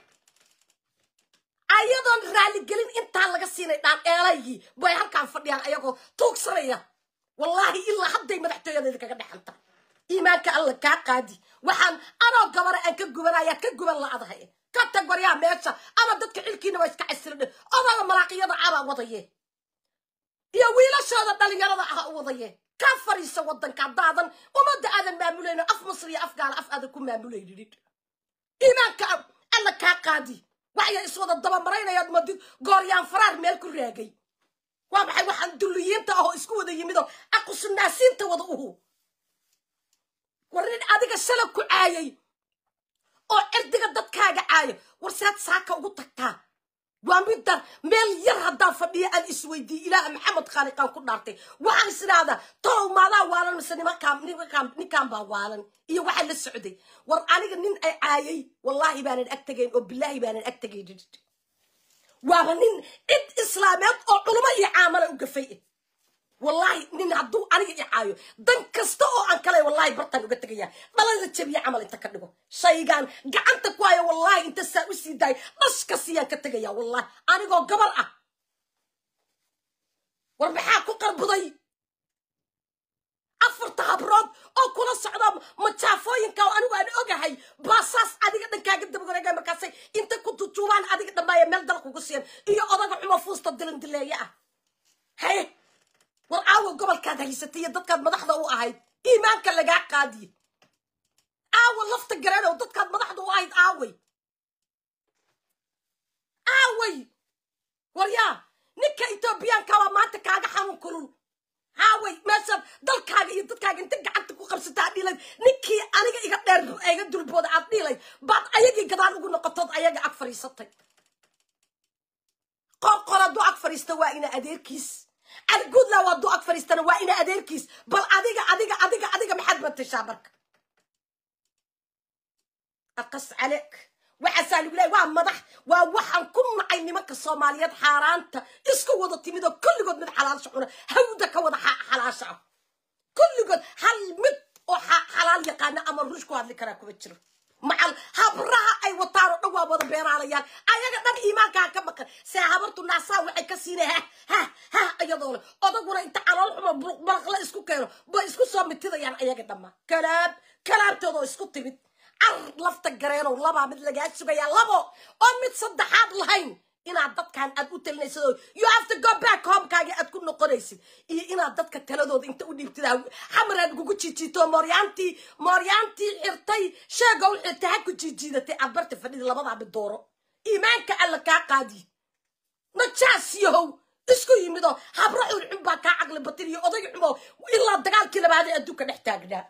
ayadoon raaligelin intaa laga siinay dhaan eelaygii bay halkaan fadhiyaan ayagoo tuugsanaya wallaahi ilaa hadday madaxtooyadeeda kaga dhexanta iimaanka alla kaa qaadi waxaan anoo gabara aan ka gubanaayaad ka guban la-adahay iska tag baryaa meesha ama dadka cilkiina waa iska casirdhe odaga malaaqiyada abaa wadaye iyo wiilashooda dhalinyarada ah wadaye ka fariisa wadanka haddaadan ummadda aadan maamulayno af masri af gaala af aadan ku maamulaynin iimaanka alla kaa qaadi waxya iswada dabamaraynayaad madid gooryaan faraar meel ku raagay waa maxay waxaan dulliyiinta ahoo isku wada yimidoo aqusunaasiinta wada uhu war adiga shala ku caayay oo cirdiga dadkaaga caayo war saad saaka ugu tagtaa waa middan meel yar haddaan fadhiya aan isweydiiye ilaaha maxamed khaaliqaan ku dhaartay waxaan isidhaahda idhaahdaa maadaa waalan mise ninkaan baa waalan iyo waxaa la socday war aniga nin ay caayay wallaahi baanan ag tegayn oo bilaahi baanan ag tegaynin waaba nin cid islaameed oo culimo iyo caamala u gafay wallahi nin hadduu aniga icaayo dan kasta oo aan kale wallahi bartaan uga tegaya dhalada jebiya camal inta ka dhigo shaygaan gacanta ku hayo wallahi inta saa u sii daay dhaska siiyaan ka tegaya wallahi anigoo gabar ah war maxaa ku qarbuday afarta habrood oo kula socda majaafooyinka oo anigu aan ogahay baasaas adiga dhankaaga dabawareega markaasay inta ku tujuubaan adiga dhammaaya meel dal kugu siiyan iyo odaga xumo fuusta dilandileeya ah haye war caawa gobolkaad haysatay iyo dadkaad madaxda u ahayd iimaanka lagaa qaadiye caawa lafta gareenow dadkaad madaxda u ahayd aaway aaway waryaa ninka etoobiyaanka maanta kaaga xanuun kulul aaway meesha dalkaaga iyo dadkaaga inta gacanta ku qabsata aad dhilay ninkii aniga iga dheer iga dulbooda aad dhilay baad ayagii gadaal ugu noqotood ayaga ag fadhiisatay qorqor hadduu ag fadhiista waa ina adeerkiis cali waa du ag fadhiistana waa ina adeerkiis bal adiga adiga adiga adiga maxaad batishaa marka aqas calek waxaasaa lagu lehay waa madax waa waxaan ku nacay nimanka soomaaliyeed xaaraanta isku wada timid oo kulligood mid xalaalsha cuna hawda ka wada xalaasha ah kulligood hal mid oo xalaal yaqaana ama ruush ku hadli karaa kuma jiro macal habraha ay wataan oo dhan waa wada beenaanayaan ayaga dhan iimaankaa ka maqan see habartu naasaa waxay ka siina hah hah hah iyadoole odaguna inta calool xumo baraqle isku keeno bay isku soo mitidayaan ayaga dhamma kalaab kalaabtoodoo isku timid car lafta gareenow labaa mid lagaa sugayaa labo oo mid saddexaad lahayn inaad dadkan aad u talinaysid you have to go back homekaaga aad ku noqonaysid iyo inaad dadka taladooda inta u dhiibtid xamaraad kugu jiijiito mooryaantii mooryaantii xirtay sheega u xirtay ha ku jiijiidatay aad barta fadhida labadaa bidooro iimaanka alla kaa qaadi najaasiyahow isku yimid habro xur xun baa kaa caqli batin iyo odagi ilaa dagaalkii labaadee adduunka dhex taagnaa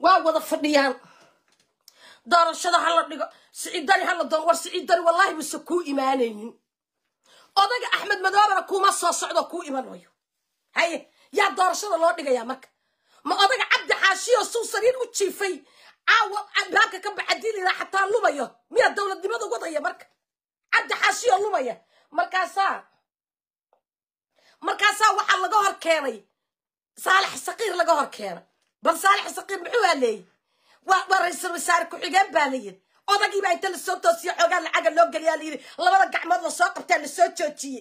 waa wada fadhiyaan doorashada hala dhigo siciidani hala doon war siciidani wallaahi mase kuu imaanaynin odaga axmed madoobana kuma soo socdo kuu imanayo haye yaa doorashada loo dhigaya marka ma odaga cabdi xaashiyoo suu sariir u jiifay caawa baabka ka bacadiilina xataa lumayo miyaa dowladnimada wadaya marka cabdi xaashiyoo lumaya markaasaa markaasaa waxaa laga hor keenay saalax saqiir laga hor keenay bal saalax saqiib muxuu haleeyey waa ra-iisul wasaare ku-xigeen baa la layidhi odagiibaa inta lasoo toosiye xoogaa lacaga loo geliyaa layidhi labada gacmood lasoo qabtaa lasoo joojiye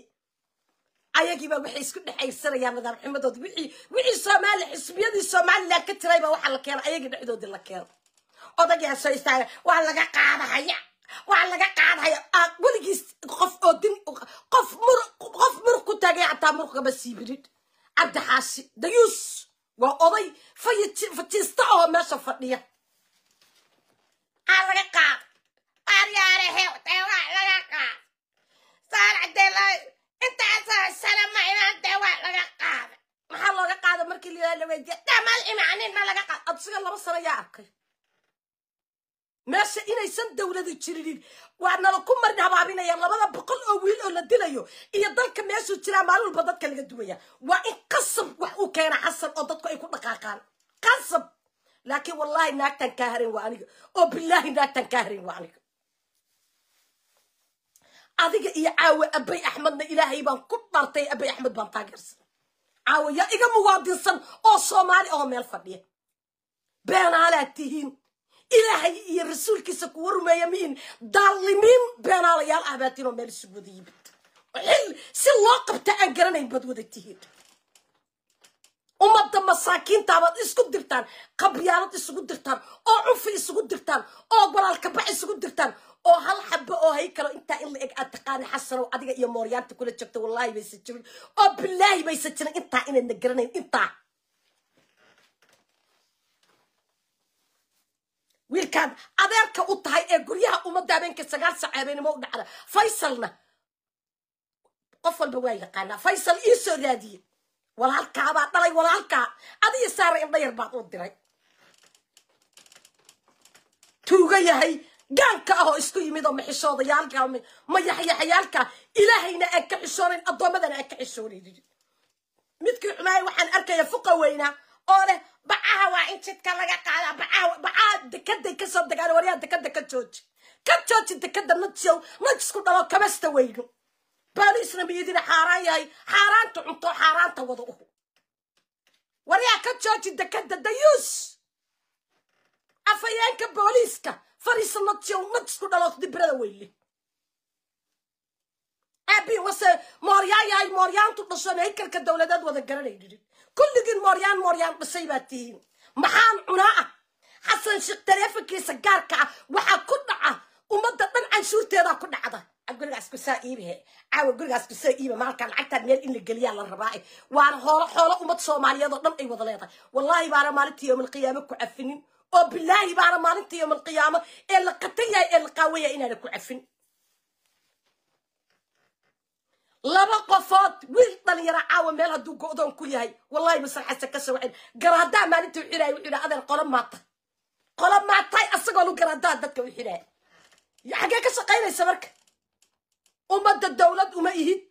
ayagiibaa waxay isku dhexaysanayaan nidaam xumadooda wixii wixii soomaaliya xisbiyadii somalilan ka tirayba waxaa la keena ayagii dhexdoodii la keeno odagayaa soo istaaga waa laga qaadahaya waa laga qaadahaya weligiis qof oo din qof mur qof mur ku taagay xataa murkaba siibirid cabdi xaashi dayuus waa oday fajiista oo meesha fadhiya maxaa looga qaada markii laaa dhaweediya dhamal imaaninna laga qaad adsiga laba sano yaa arkay meesha inaysan dawlada jirinin waa nala ku marin habaabinaya labada boqol oo wiil oo la dilayo iyo danka meeshuu jiraa maalin walba dadka laga duwaya waa in qasab wax uu keena xasan oo dadku ay ku dhaqaaqaan qasab laakiin wallaahi naagtan kaa harin waa aniga oo bilaahi naagtan kaa harin waa aniga adiga iyo caawe abay axmedna ilaahay baan ku dhartay abay axmed baan taageersan caawe yaa iga muwaadinsan oo soomaali oo meel fadhiya beenaalaa tihiin ilaahay iyo rasuulkiisa kuwa rumeeya miin daalimiin beenaalayaal ah baa tinoo meel isugudayibd xil si loo qabta aan garanayn baad wada tihiin ummadda masaakiintaabaad isku dirtaan qabyaalad isugu dirtaan oo cunfi isugu dirtaan oo walaalkabax isugu dirtaan oo hal xabe oo hay kalo intaa in la eg aad taqaani xasanow adiga iyo mooryaanta kula joogta wallaahi baysa jirin oo bilaahi baysa jirin intaa inaydna garanayn intaa wiilkaad adeerka u tahay ee guryaha ummadda habeenka sagaal sac habeenimo u dhacda faysalna qof walba waa yaqaanaa faysal ii soo raadiye walaalkaabaa dhalay walaalkaa adiyo saara indhayar baad u diray tuuga yahay gaanka ahoo oo isku yimid oo maxishoodayaalka mayaxyaxayaalka ilaahayna aan ka xishoonayn addoommadana aan ka xishoonayn midkii xumaaye waxaan arkaya fuqa weynaa oo leh bacaha waa in jidka laga qaada bacaa dekeday kasoo degaan waryaa dekada ka jooji ka jooji dekada najiow najisku dhalo kabasta weyno baaliisna miyidina xaaraan yahay xaaraanta cunto xaaraanta wada uhu waryaa ka jooji dekada dayuus afayeenka booliiska fariisa najiow najisku dhalo dibrada weyle abi wase mooryaa yahay mooryaantu dhasho naykalka dowladeed wada garanay dhidhin kulligiin moryaan moryaan dhashay baad tihiin maxaan cunaa ah xasan sheekh taleefonkiisa gaarka ah waxaa ku dhaca ummadda dhan canshuurteedaa ku dhacda gurigaas kusaa iibihe caawa gurigaas kusaa iiba maalkaan lacagtaan meel in la geliyaa la rabaae waana hoolo xoolo ummad soomaaliyeed dhan ay wada leedahay wallaahi baana maalinta yowmalqiyaamo ku cafinin oo bilaahi baana maalinta yowmalqiyaamo ee la qatan yahay ee la qaawaya inaana ku cafin laba qofood wiil dhalinyaro caawa meel hadduu go'doon ku yahay wallahi masalxase ka sawacin garaadaa maalinta u xidhaaya wuxuu yidhaha adeer qolo maatay qolo maatay asagoo lu garaadaa dadka u xidhaaya xaggee ka shaqaynaysa marka ummadda dawlad uma ihid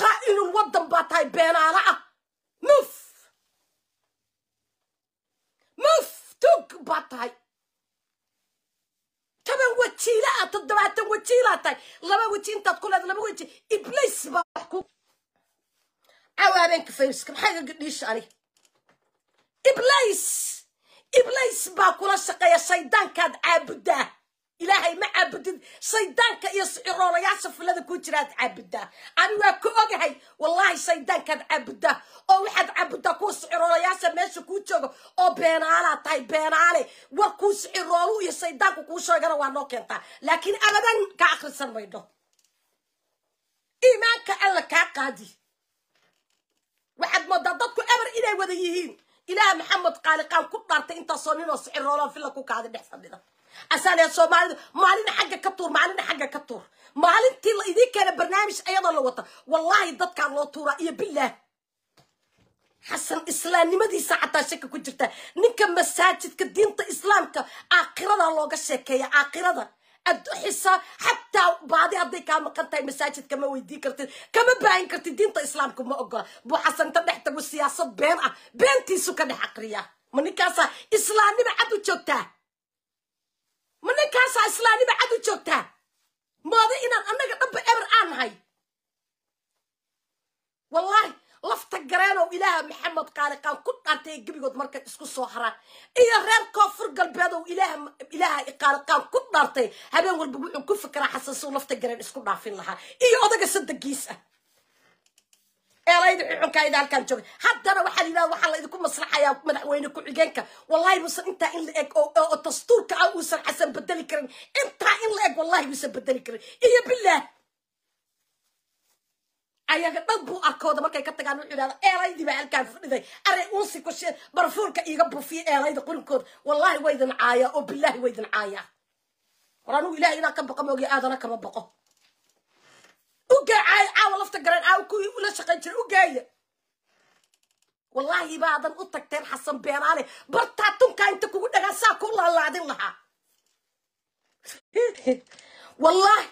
qaa'inul waddan baa tahay beenaala ah muf muf tug baa tahay toban wajiila aad toddobaatan wajiilaad tahay laba weji intaad ku leeda laba weji ibliis baa wax ku caawa habeenka fayruska maxaa gaga dhiisha ani ibliis ibliis baa kula shaqeeya shaydaankaad caabudaa ilaahay ma caabudid saydaanka iyo siroolayaasha filada ku jiraad caabudaa ani waa ku ogahay wallaahi saydaankaad caabuda oo waxaad caabudaa kuwa siroolayaasha meesha kuu jooga oo beenaalaa tahay beenaale war kuu siroolu iyo saydaanku kuu sheegana waa noo keentaa laakiin abadan ka akhrisan maydho iimaanka alla kaa qaadi waxaad moodaa dadku eber inay wada yihiin ilaah maxamed qaaliqaan ku dhaartay intaasoo ninoo siciroolaan filla ku kaadi dhex fadhida asaaleed soomaalida maalina xagga ka tuur maalina xagga ka tuur maalintii la idiin keena barnaamij ayadoo la wata wallaahi dadkaa loo tuuraa iyo bilaah xasan islaamnimadiisa xataa shaka ku jirta ninka masaajidka diinta islaamka aakhirada looga sheekeeya aakhirada adduxisa xataa baadi hadday kaa maqan tahay masaajid kama weydiin kartid kama baahin kartid diinta islaamka ma ogola buu xasan inta dhex tago siyaasad been ah beentiisu ka dhex aqriyaa ma ninkaasa ah, islaamnima cad u joogtaa ma ninkaasaa islaanima cad u joogtaa mooda inaan annaga dhabba eber aan nahay wallaahi lafta gareenow ilaaha maxamed qaaliqaan ku dhaantay gebigood markay isku soo haraan iyo reer koonfur galbeedow ilaaha qaaliqaan ku dhaartay habeen walba wuxuu ku fikiraa xasaasuu lafta gareen isku dhaafin lahaa iyo odaga sadagiis ah eelayda cucunkayda halkaan haddana waxaa layidhahda waxaa la idinku madaxweyne ku-xigeenka wallahi musan intaa in la eg oo dastuurka ah uusan xasan bedeli karin intaa in la eg wallahi uusan bedeli karin iyo bilah ayaga dhan buu arkooda markay ka tagaan wuxuu yidhahda eelaydii baa halkaan fadhiday arey uunsi kushe barfuunka iiga buufiya eelayda qurinkooda wallahi waydin caayaa oo bilaahi waydin caayaa war anugu ilahay inaan ka baqa moogya aadana kama baqo ugaay caawa lafta garan caawa kuwii ula shaqayn jira ugaaya wallaahi baadan u tagteen xasan beeraale bartaa tunkaa inta kugu dhagaan saa ku laalaadin lahaa wallaahi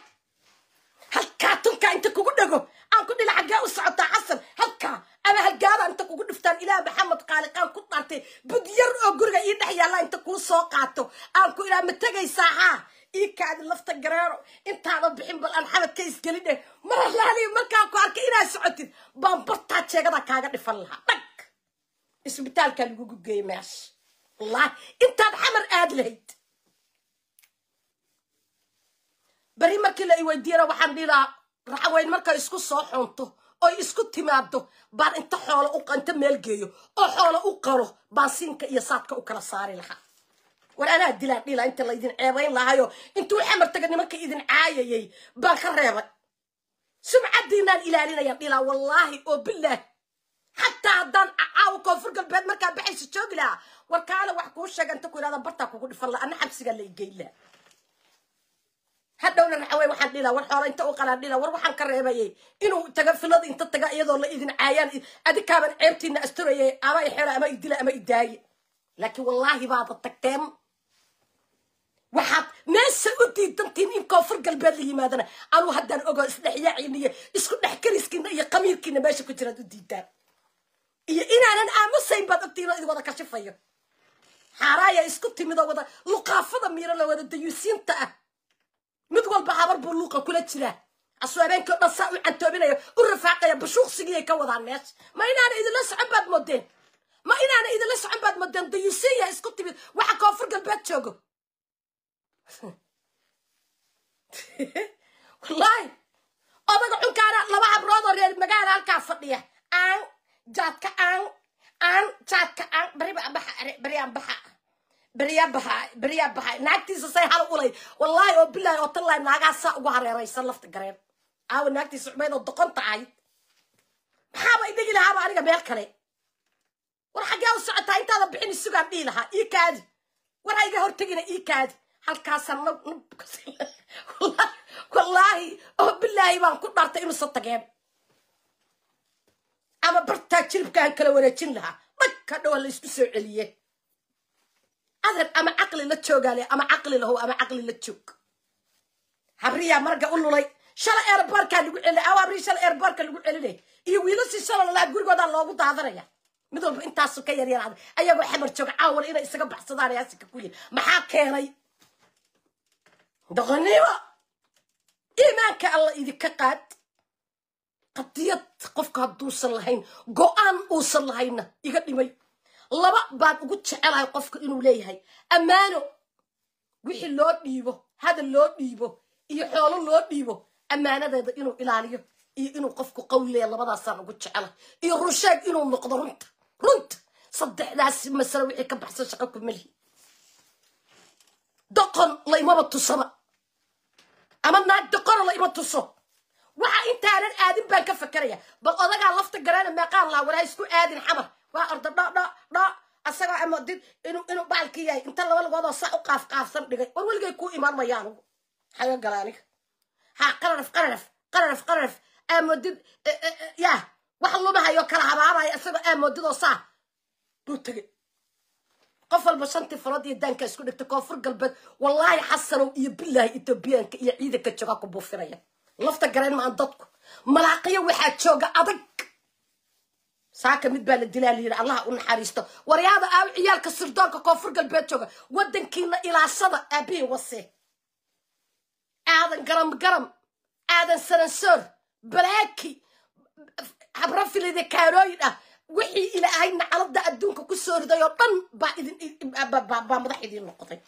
halkaa tunkaa inta kugu dhago aan ku dhila xaggee u socotaa ama halgaada inta kugu dhiftaan ilaah maxamed qaaliqaan ku dhaartay bud yar oo guriga ii dhex yaalla inta kuu soo qaato aan ku ilaa ma tegaysaa haa ii kaadi lafta gareero intaada bixin bal aan xabadka isgelidhe mar allaaliy markaa ku arkay inaad socotid baan bartaa jeegada kaaga dhifan lahaa dhag isbitaalkaa lagugu geeyey meesha wallaahi intaad xamar aad lahayd beri markii la iweydiiyana waxaan dhihi lahaa raxweyn markay isku soo xunto oy isku timaado baan inta xoola uinta meel geeyo oo xoola u qaro baan siinka iyo saadka u kala saari lahaa war anaa dilaan dhila inta laydin ceebayn lahayo intuu xamartaga nimanka idin caayayay baan ka reebay sumcadiinaan ilaalinayaan dhilaa wallaahi oo bilaahi xataa haddaan caawa koonfur galbeed markaa baxaysa joogi lahaa war wax kuu sheega inta ku idhahda bartaa kugu dhifan la ana xabsigaa la igeyn laha hadhowna raxawey waxaan dhila war xoola inta u qalaan dhila war waxaan ka reebayay inuu taga filada inta taga iyadoo la idin caayaan adikaaban ceebtiina asturayay ama i xera ama idila ama idaaye laakiin wallaahi baada tagteen waxaad meesha u diidantiin in koonfur galbeed la yimaadana anu haddaan ogo isdhexyaaciina iyo isku dhex kariskiina iyo qamiirkiina meesha ku jiraad u diidaan iyo inaanan aamusayn baad ogtiinoo idin wada kashifayo xaaraaya isku timido wada luqaafada miiro la wada dayuusiinta ah mid walba habar buu luuqa kula jira asuu habeenkii o dhan saa u cantoobinaya u rafaaqaya bashuuqsigiyay ka wadaan meesha ma inaana idinla socon baad moodeen ma inaana idinla socon baad moodeen dayisiiya isku timid waxa koonfur galbeed joogo *laughs* wallaahi odaga cunkaana laba cabroodoo reer magaala halkaa fadhiya aan jaadka aan aan jaadka aan baribaabaxa bariaan baxa baryabaxay baryabaxay naagtiisa say hal ulay wallaahi oo bilaay oo tallaa naagaha saa ugu hareeraysan lafta gareen aawa naagtiisa xumayd oo doqonta ahayd maxaaba idegi lahaaba aniga meel kale war xaggee u socotaa intaada bixin isugaan dhihi lahaa ii kaadi war ha iga hortegina ii kaadi halkaasaan wallaahi oo bilaahi baan ku dhaartay inuusa tageen ama bartaa jiribkaan kala wareejin lahaa dhag ka la isku soo celiye adag ama caqli la joogaale ama caqli lahow ama caqli la joog habriyaa marga u lulay shalay eerbaarkaa lagu celina aw habrii shalay lagu celinay iyo wiilasi shalay gurigoodaa loogu daadanaya mid walba intaasu ka yaryaraaday ayagoo xamar jooga caawal inay isaga baxsadaan yaasika ku yiri maxaa keenay doqonnimo iimaanka alla idinka qaad qadiyad qofka hadduusan lahayn go-aan uusan lahaynna iga dhimay laba baan ugu jecelahay qofka inuu leeyahay ammaano wixii loo dhiibo hadal loo dhiibo iyo xoolo loo dhiibo ammaanadeeda inuu ilaaliyo iyo inuu qofku qawi leeya labadaasaan ugu jecelahay iyo rusheeg inuu noqdo runta runta saddexdaas masale wixii ka baxsan shaqo ku melihi doqon laymaba tusaba ama naag doqona la tuso waxa intaanan aadin baan ka fakeraya bal odagaa lafta garaana meeqaan lahaa walaa isku aadin xamar waa orda dho dho dho asagoo amodid inuu baalkii yahay inta laba lagoodoo saa u qaaf dhigay war weligay kuu imaan mayaangu xaga gala aniga qararaf qararaf qararaf qararaf aamodid e, e, e, yaa wax lumahayo kala habaabaya isagoo aamodidoo saa buu tegey qof walba shantii falood iyo daankaa isku dhigtay koonfur galbeed wallaahi xasanow iyo bilaahi etoobiyaanka iyo ciidanka joogaa ku buufinaya lafta gareen maan dadku malaaqiyo waxaa jooga adag saaka mid baa la dilaa layidhi allaha u naxariisto waryaada aaw ciyaalka sirdoonka koonfur galbeed jooga waddankiina ilaasada aabihii wase aadan garam garam aadan sanansoor balaaki habra filida kaarooyin ah wixii ilaahay nacalada adduunka ku soo riday oo dhan baa idinbaa madax idiin noqday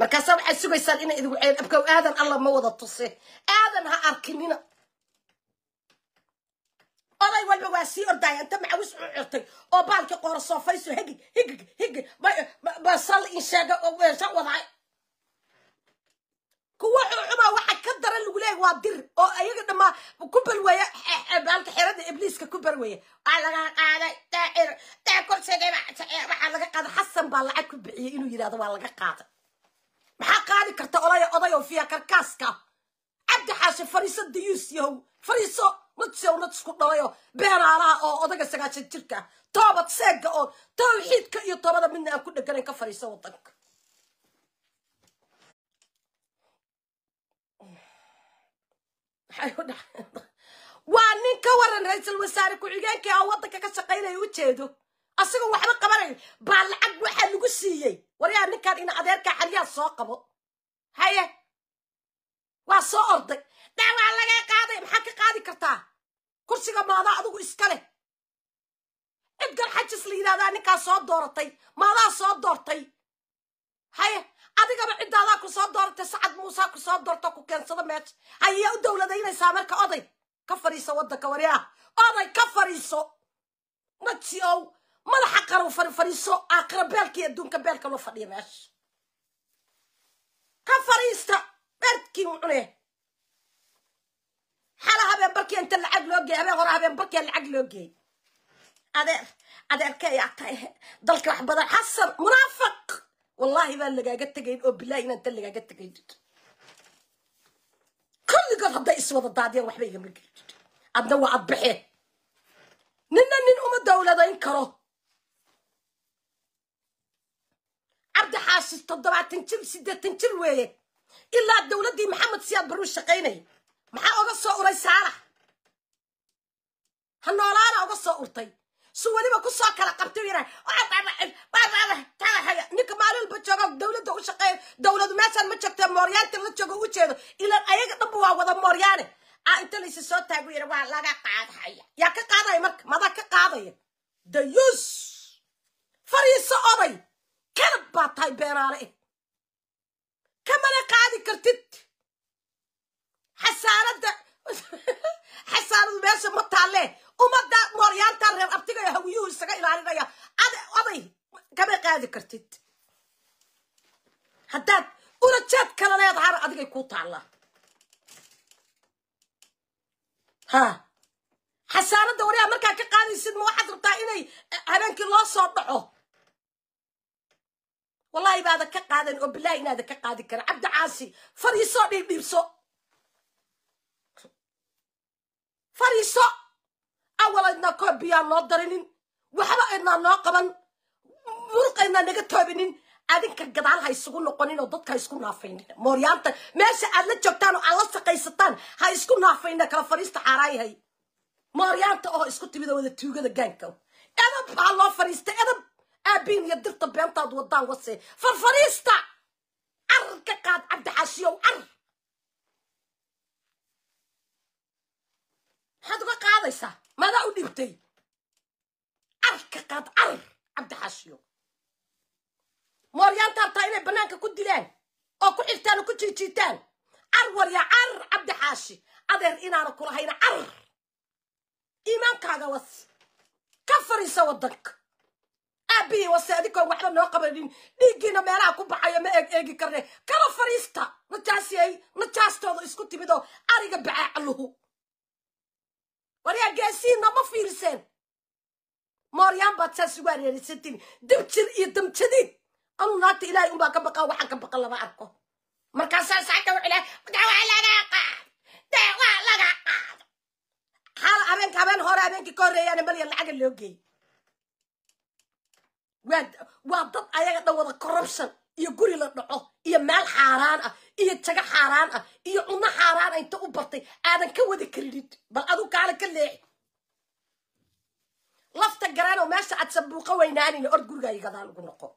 markaasaa waxaad sugaysaan inay idinku ceyn abkow aadan alla ma wada tuse aadan ha arkinina oday walba waa sii ordaaya inta macawis u curtay oo baalkii qoora soofayso higig higig higig basal insheega sha wadaay kuwa cucumaa waxa ka daran lagu leeyahay waa dir oo ayaga dhammaa ku balweeya eh, eh, baalka xerada ibliiska ku barweeya waa lagaa qaaday daacir daa korseegay laga qaaday xasan baa lacag ku bixiyey inuu yidhahdo waa laga qaaday maxaa qaadi karta olaya oday oo fiya karkaaska ah fariiso dayuus yahow fariiso ladsowlad isku dhalayo beenaalaha oo odaga sagaashan jirka toobad seega oo tawxiidka iyo toobada midna aan ku dheganayn ka fadhiisa wadanka waa nin ka waran ra-iisul wasaare ku-xigeenkii oo waddanka ka shaqaynaya jeedo asigoo waxba qabanayo baa lacag waxaa lagu siiyey waryaa ninkaan ina adeerkaa xaliyaa soo qabo haye waa soo orday daawaa lagaa qaadaya maxaad ka qaadi kartaa kursiga maada adigu iska leh cidgal xajis la yidhahdaa ninkaa soo dooratay maadaa soo doortay haye adigaba ciddaadaa ku soo dooratay sacad muusa ku soo doorto ku keensada meesha hayaa u dowladaynaysaa marka oday ka fadhiiso waddanka wari ah. oday ka fadhiiso maji ow madaxa qarow farfadhiiso aakhira beelka adduunka beelka loo fadhiya meesha ka fadhiista beerkii u xala habeen barkii inta lacag loo geey habeen hore habeen barkia lacag loo geey adeer adeerkeeyaa tahe eh. dalka wax badan xasan munaafiq wallaahi baan lagaaga tegayn oo bilaahi inaan tan lagaaga tegayn kulligood hadday iswada daadiyaan waxba igama gelidid adna waa adbaxeen ninna nin uma dawladayn karo cabdi xaashi toddobaatan jir siddeetan jir weeye ilaa dawladdii maxamed siyaad baruu shaqaynay maxaa oga soo uray saara ha noolaana oga soo urtay su weliba ku soo kala qabta yara ninka maalin walba jooga dawladda u shaqeeyo dawladu meeshaan ma joogtee mooryaanta la joogo u jeedo ilaan ayaga dhanba waa wada mooryaane inta laysi soo taagu yara waa laga qaadhaya yaa ka qaadaya marka madaa ka qaadaya dayuus fariiso oday kalab baa tahay beeraale eh qaadi kartid xasaarada *laughs* xasaaradu meesha ma taalle ummadda mooryaantaa reer abtigaya hawiyuhu isaga ilaalinaya oday kama qaadi kartid haddaad urajeed kala leedahana adigay kuu taallaa ha xasaarada wariyaa markaa ka qaadaysid ma waxaad rabtaa inay e, habeenkii loo soo dhaco wallahi baada ka qaadan oo bilaahi inaada ka qaadi karin cabdi caasi fariisoo dhiibdhiibso fadhiiso awal aydnaa koob noo darinin waxba aydnaa noo qaban muruq aydnaa naga toobinin adinka gadaal ha isugu noqonin oo dadka ha isku naafaynin mooryaanta meesha aad la joogtaan oo aad la shaqaysataan ha isku naafayna kala fadhiista xaaraayahay mooryaanta oo isku timid wada tuugada gaanka edab baa loo fadhiista edab aabiin iyo dirta beentaad wadaan wase farfadhiista carar ka qaad cabdi car maxaad uga qaadaysaa madaa u dhibtay car ka qaad car cabdixashiyo mooryaanta abtaa inay banaanka ku dilaan oo ku xigtaan oo ku jiijiitaan car warya car cabdixaashi adeer inaana kulahayna car iimaankaaga was ka fariisa waddanka aabihii wase adinkoon waxba noo qabanin dhiiggiina meelaha ku baxayo ma eeg eegi karne kala fariista najaasiyay najaastooda isku timidoo ariga bacaacluhu waryaagaasiina ma fiirseen mooryaan baad saas ugu areerisantiin dabjir iyo damjadiid anuu naagta ilaahay unbaa ka baqaa waxaan ka baqan lama arko markaasaa saacadda wuxuu lehay dawaa lagaa qaado dawaa lagaa habeenka habeen hore habeenkii ka horreeyaana malya lacaga loo geeyey waa waa dad ayaga dhan wada corruption iyo guri la dhaco iyo meel xaaraan ah iyo jago xaaraan ah iyo cunno xaaraan ah inta u bartay aadan ka wada karidid bal adu kaala ka leexi lafta garaanoo meesha aad sabuuqo weynaanayna ord gurigaayo gadaa lagu noqon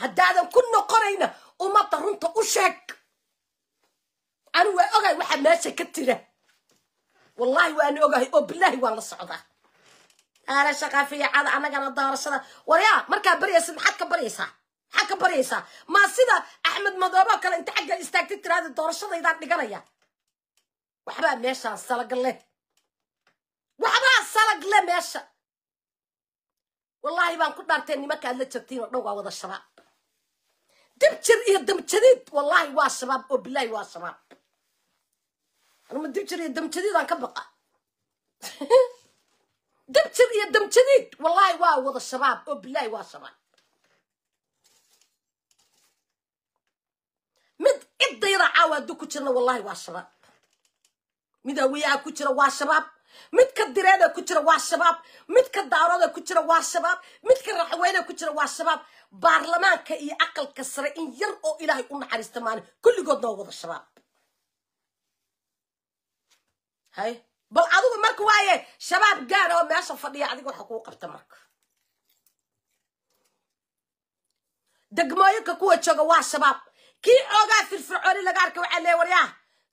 haddaadan ku noqonayna ummadda runta u sheeg anigu waa ogahay waxaa meesha ka tira wallaahi waana ogahay oo bilaahi waan la socdaa aala shaqaa fiicada annagana doorashada waryaa markaa baryaysid maxaad ka baryaysaa maxaa ka baraysaa maa sida axmed madooboo kale inta xagga istaagtid tiraada doorashadaydaan dhiganaya waxbaa meeshaa salag waxbaa salag meesha wallaahi baan ku dhaartee nimanka aad la jabtiin oo dhan waa wada shabaab dibjir iyo damjadiid wallaahi waa shabaab oo bilaahi waa shabaab anuma dibjir iyo damjadiidaan ka baqa *laughs* dibjir iyo damjadiid wallaahi waa wada shabaab oo bilaahi waa shabaab mid ciddayda caawa hadduu ku jirna wallahi waa shabaab mid hawiyaha ku jira waa shabaab mid ka direeda ku jira waa shabaab mid daarooda ku jira waa shabaab mid ka ku jira waa shabaab baarlamaanka iyo aqalka sare in yar oo ilaahay u naxariista maani kulligood noo wada shabaab hay bal adugu marka waaye shabaab gaara ah oo meesha fadhiya adiga waxa kuu qabta marka degmooyinka kuwa jooga waa shabaab kii ogaa firfircooni laga arka waxaa lee waryaah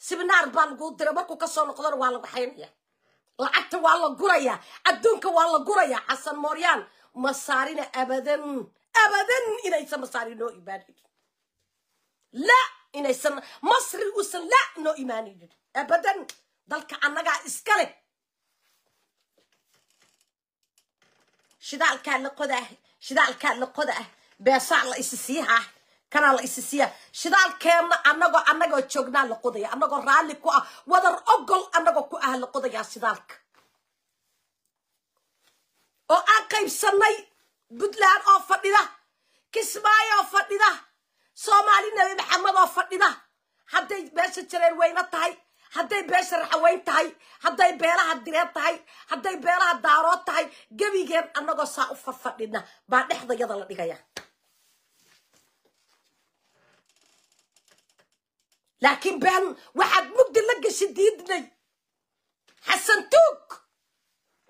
sibnaar baa lagu dira markuu ka soo noqdona waa lagu xaynaya lacagta waa la gurayaa adduunka waa la guraya xasan mooryaan masaarina abadan abadan inaysan masaari noo imaanaynin la inaysan masri uusan la noo imaanaynin abadan dalka annagaa iska leh shidaalkaa la qoda ah shidaalkaa la qoda ah beesaa la isi kanaa la isisiya shidaalkeenna anagoo anagoo joognaa la qodaya anagoo raalli ku ah wadar ogol anagoo ku ah la qodayaa shidaalka oo aan qaybsanay puntland oo fadhida kismaayo oo fadhida soomaali nebi maxamed oo fadhida hadday beesha jareen weyne tahay hadday beesha raxaweyn tahay hadday beelaha direen tahay hadday beelaha daarood tahay gebigeen annagoo saa u farfadhina baa dhexdayada la dhigaya laakiin been waxaad mugdi la gashi diidnay xasan tuug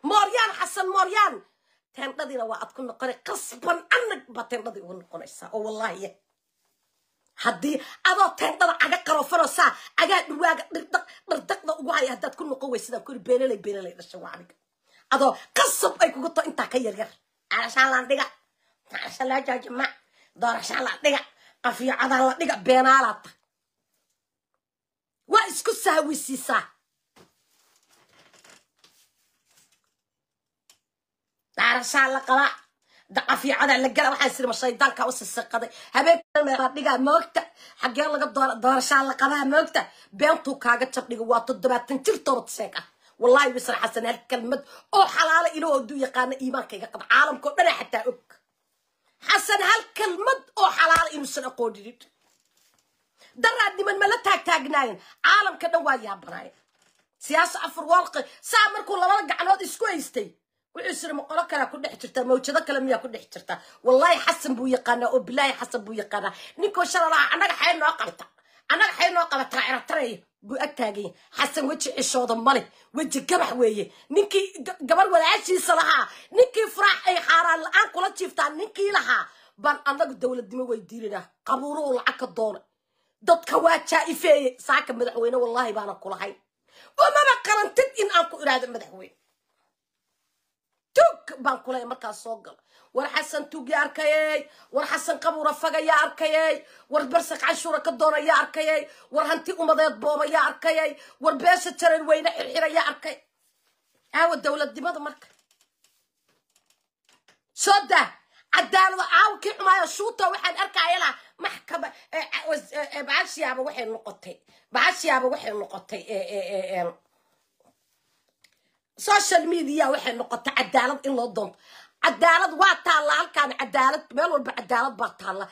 mooryaan xasan mooryaan teendhadiina waa aad ku noqona qasban anag baa teendhadii ugu noqonaysaa oo wallaahiye haddii adoo teendhada caga qaroofanoosaa agaa dhawaaga dhardaqda ugu haya haddaad ku noqon wey sidaan ku iri dhasha waa aniga adoo qasab ay kugu tao intaa ka yaryar calashaan laan dhiga calasha laajaajama doorashaan laan dhiga qafiyocadaan la dhiga beenaalaata waa isku saawisisaa daarashaa la qabaa daqafiicada la gala waxaa sirma shaydaalka u sisiqaday habeenadhigaa moogta xaggee laga doorashaa la qabaa moogta beentuu kaaga jabdhiga waa toddobaatan jir toobad sheeg ah wallaahi wisra xasan hal kelmad oo xalaala ilo oo duu yaqaana iimaankayga qaba caalamkao dhana xataa og xasan hal kelmad oo xalaala inuusan aqooninin daraadniman mala la taagtaagnaayeen caalamka dhan waa yaabanaayeen siyaaso afar warqi saa markuu labada gacanood isku haystay wuxuu isiri maqolo kalea ku dhex jirtaa mawjado kale miyaa ku dhex jirtaa wallaahi xasan buu yaqaanaa oo bilaahi xasan buu yaqaanaa ninkoo shalalaha annaga xee noo qabta annaga xee noo qabata cirataraya buu ag taaganya xasan weji cishooda male weji gabax weeye ninkii gabar walaashiisa lahaa ninkii furaax ay xaaraan la-aan kula jiiftaa ninkii lahaa baan annagu dowladnimo way diilinaa qabuuruhu lacag ka doona dadka waa jaaifeeye saaka madaxweyne wallaahi baana kulahay umaba qarantid in aan ku idhaahdo madaxweyne tug baan kulahay markaas soo galo war xasan tug yaa arkayey war xasan qabuura faga yaa arkayey war barsaq cashuura ka doona yaa arkayey war hanti umadeed booba yaa arkayey war beesha jaran weyne xirxira yaa arkay aawa dowladnimada marka soo daa cadaalado caawa kii xumaayo shuuto waxaan arkayalaa maxkamabahashiyaaba waxay noqotay bahashiyaaba waxay noqotay social media waxay noqotay cadaalad in loo doonto cadaalad waa taalla halkaan cadaalad meel walba cadaalad baa taalla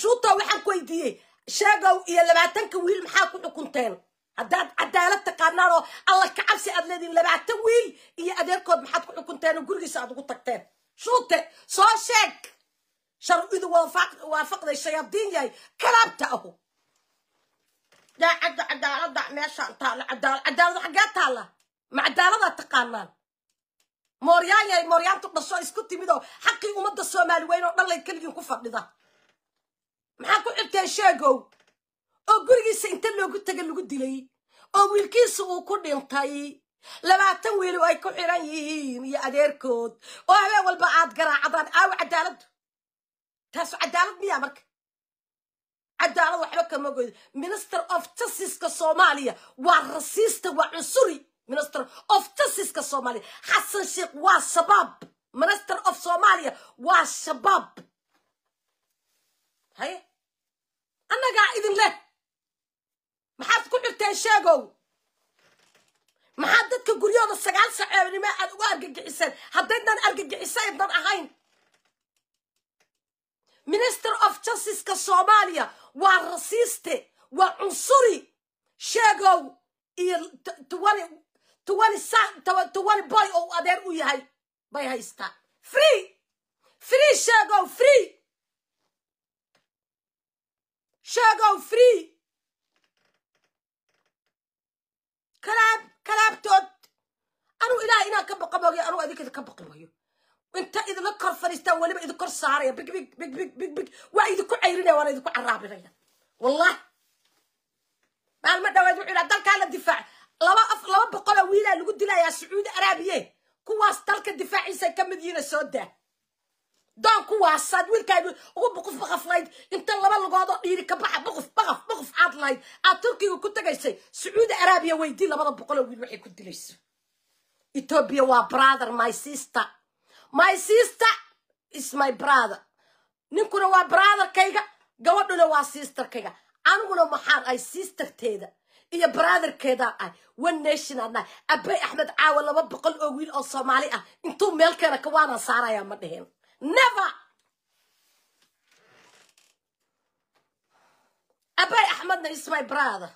shuuto waxaan ku weydiiyey sheegow iyo labaatanka wiil maxaa ku xukunteen haddaad cadaalad taqaanaan oo alla ka cabsi aad leedihin labaatan wiil iyo adeerkood maxaad ku xukunteen oo gurigiisa aad ugu tagteen shuute soo sheeg sharcidu waafaqday shayaadiin yahay kalaabta aho daacadda cadaalada meeshaan taalo cadaala cadaaladu xaggee taalla ma cadaaladaa taqaanaan mooryaan yahay mooryaantu dhaso isku timid oo xaqii ummadda soomaali weyn oo dhanlayd keligiin ku fadhida maxaa ku xirteen sheegow oo gurigiisa inta loogu tega lagu dilay oo wiilkiisa uu ku dhintay labaatan wiil ay ku xiran yihiin iyo adeerkood oo habeen walba aad garaacdaan aawo cadaaladdu taasu cadaalad miyaa marka cadaalad waxba kama goydo minister of justiska soomaaliya waa rasiista waa cunsuri minister of justiska soomaaliya xasan sheekh waa shabaab minister of soomaaliya waa shabaab haye annagaa idin leh maxaad ku xirteen sheegow maxaa dadka guryooda sagaal saceebnimo aad uga argagixiseen haddaydnan argagixisaydnan ahayn minister of justiska soomaaliya waa rasiiste waa cunsuri sheegow iyo twenty boy oo adeer u yahay bay haystaa free free sheegow free sheegow free kalaab kalaabtood anuu ilaah inaan ka baqa anuu adinka ka baqi inta idinla kor fadhiistaan weliba idin kor saaraya big big big big big big waa idinku cayrinaya waana idinku caraabinaya wallahi maalma dhaweed wuxuu yidhaha dalkaa la difaac laba af laba boqoloo wiilaa lagu dilayaa sacuudi araabiye kuwaas dalka difaaciisa ka mid yihiina soo daa doonku waa saad wiilkaaga ugu buquf baqaf lahayd inta laba lugoodoo dhiiri ka baxa buquf baqaf baquf aad lahayd aad turkiga ku tagaysay sacuudi araabiya weydii labada boqoloo wiil waxay ku dilayso ethoobiya waa brother my sister my sister is my brother ninkuna waa brotherkayga gabadhuna waa sisterkayga aniguna maxaan ahay sisterteeda iyo brotherkeedaan ah one nation aan abay axmed caawa laba boqol oo wiil oo soomaali ah intuu meel keena kawaanaan saarayaa ma dheheen never abay axmedna ismay brother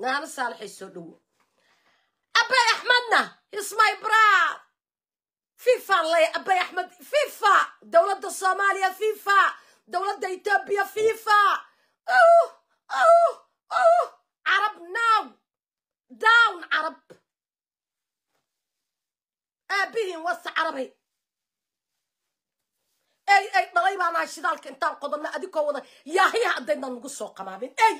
naano saalaxay soo dhowo abay axmedna ismay brad fifa ley abay axmed fifa dowladda soomaaliya fifa dowladda etoobiya fifa carab oh, oh, oh. now down carab aabihin wasa carabay ey ey dhalay baan ahay shidaalka intaan qodana adinkoo wada yaahiya haddaydnaan nugu soo qamaabin ey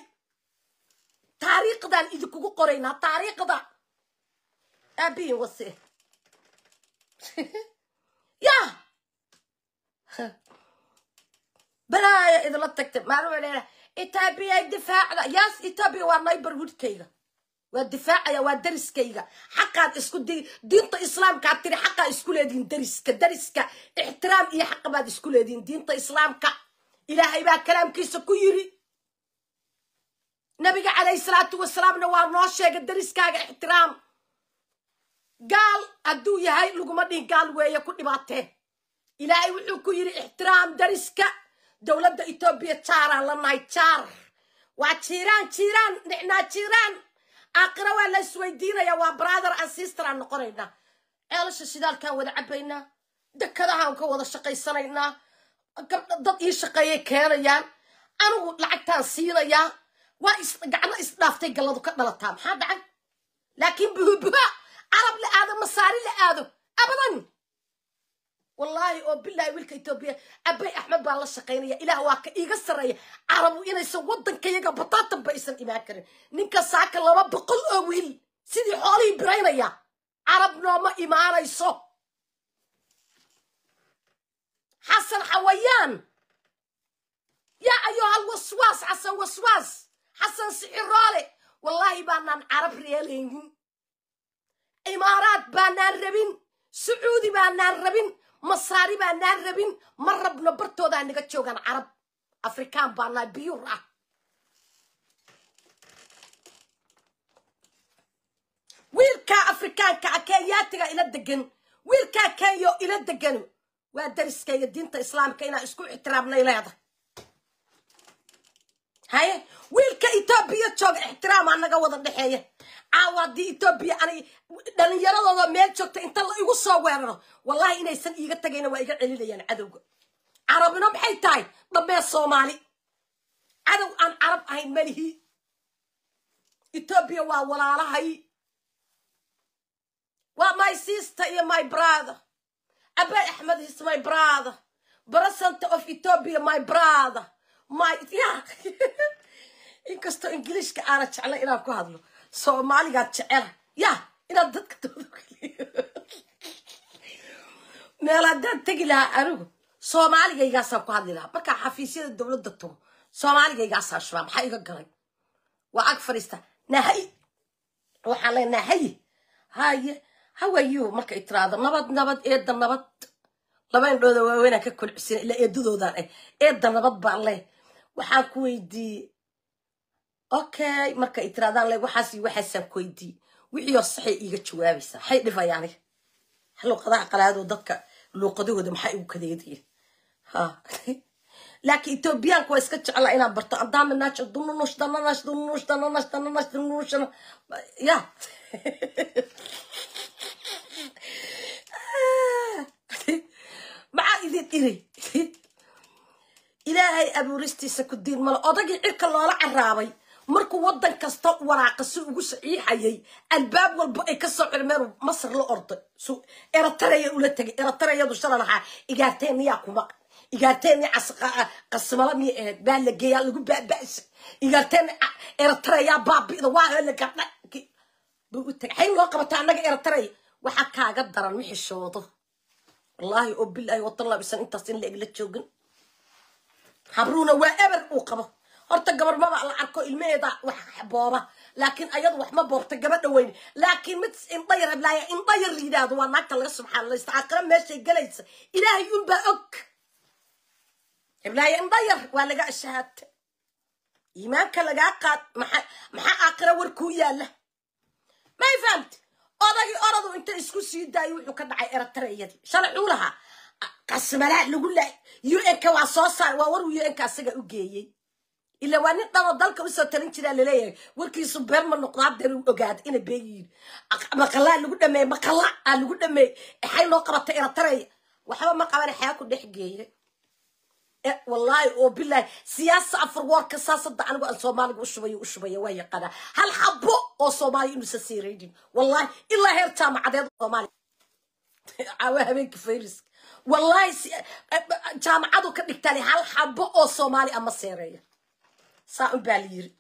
taariikhdaan idinkugu qoraynaa taariikhda aabihin e, wase *laughs* yaa *laughs* balaaya idinla tagta maaluu leedahay itaabiya difaacda yaas itaabiya waa naybarhoodkayga waa difaacaya waa dariskayga xaqaad isku diinta islaamka ad tiri xaqaa isku leedihin dariska dariska ixtiraam iyo xaqa isku leedihin diinta islaamka ilaahay baa kalaamkiisa ku yiri nabiga calayhi salaatu wasalaamna waa noo sheegay dariskaaga ixtiraam gaal hadduu yahay laguma dhihin gaal weeye ku dhibaatee ilaahay wuxuu ku yidhi ixtiraam dariska dowladda etoobiya jaaraan lanahay jaar waa jiiraan jiiraan dhinaa jiiraan aakhira waa la isweydiinaya waa brother and sister aan noqonaynaa ceelasha shidaalkaan wada cabaynaa dekadahaan ka wada shaqaysanaynaa dad ii shaqeeyay keenayaan anigu lacagtaan siinayaa waa gacno isdhaaftay galladu ka dhalataa maxaa dhacay laakiin buhubuha carab la aado masaari la aado abadan wallaahi oo bilaahi wiilka etoobiya cabay axmed baa la shaqaynaya ilaah waa ka iiga sarreeya carabu inaysan waddankayaga bataatan aysan imaan karin ninka saaka laba boqol oo wiil sidii xoolihii biraynaya carab nooma imaanayso xasan xawayaan yaa ayohal waswaas xasan waswaas xasan sixiroole wallaahi baanaan carab reelaynin imaaraad baanaan rabin sacuudi baanaan rabin masaari baa naa rabin ma rabno bartoodaa naga joogaan carab afrikaan baanaa biyuur ah wiilkaa afrikaanka a kenyaatiga ila degan wiilkaa kenya ila degano waa dariskayga diinta islaamka inaa isku ixtiraamnay leedahay haye wiilka etoobiya jooga ixtiraam anaga wada dhexeeya caawadii etoobiya an dhallinyaradooda meel joogta inta la igu soo weeraro wallahi inaysan iiga tagayna waa iga celinayaan cadowga carabina maxay tahay dhamee soomaali cadow aan carab ahayn malihi etoobiya waa walaalahay waa my sister iyo my brother abay axmed is my brother president of ethoopia my brother my *laughs* ya inkastoo ingiliishka aana jecla inaan ku hadlo soomaaligaad jecela ya inaad dadka doodakaliyo meel haddaan tegi lahaa anigu soomaaligaygaasaa ku hadli lahaa markaa xafiisyada dowladda tago soomaaligaygaasaa shubaa maxaa iga galay waa ag fariista nahay waxaa le nahaye haye hawayu markay i nabad nabad eedda nabad laba indhooda waaweynaan ka kolcisina ilaa eedadoodaan ah eedda nabad baan leh waxaan ku weydiiyey okay marka i tiradaan le waxaas waxaasaa ku weydii wixiioo saxay iiga jawaabaysaa hay dhifay luuqadaha qalaadoo dadka luuqadahooda maxaa igu kadeedaya ha *laughs* laakiin ethoobiyaanku waa iska jeclaa inaan barto andaaminaajo dununush dananash dununush dananash dananash dununush ya *laughs* maxaa idin iri *laughs* ilaahay abuuristiisa ku diin male odagii cirka loola caraabay markuu waddan kasta waraaqa si ugu saxiixayay albaab walba ay kasoo cirmeen masr la orday eritrea ula tegay eritreyadu shalan ahaa igaarteen miyaa ku maqan igaarteen mi qasimala ahayd eh, baa la geeyaa lagu baaba'sa igaarteen eritreyaa ah, baabi'da waa la gabdha buu u tegay xayn loo qabata annaga eritreya waxaa kaaga daran ma xishoodo wallaahi oo bilaahi watallaahu isan intaas in la egla joogin habruuna waa eber uu qabo horta gabarbaba la arko ilmaheeda wax booba laakiin ayadu wax ma boobta gabadha weyne laakiin mid indhayar ablaya indhayar liidaado waa naagta laga subxaanalaysta aqra meeshay galaysa ilaahay unbaa og iblaya indhayar waa laga ashahaata iimaanka lagaa qaad maxaa aakhira war kuu yaalla may fahamti odagii oradu inta isku sii daayo wuxuu ka dhacay eratareyadii shalacuu lahaa qasmalaa lagu laay u nk waa soo saar waa waruu u nk asaga u geeyey ila waa nin dhanoo dalka usoo talin jiraa laleeyahay warkiisu been ma noqdo habdeer u ogaada ina been yihiin maqalaa lagu dhameey maqala aa lagu dhameey exay loo qabata erataraya waxba ma qabane xaa ku dhex geeye eh, wallaahi oo bilaahi siyaasa afar woorka saasada anigu aan soomaaliga ushubay ushubaya waa yaqaanaa hal xabo oo soomaaliya inuusan sii wallaahi ilaa heer jaamacadeed soomaaliya *laughs* caawa habeenka fayriska wallaahi eh, eh, jaamacadu ka dhigtani hal xabo oo soomaali ama seereeya saa unbaa la yiri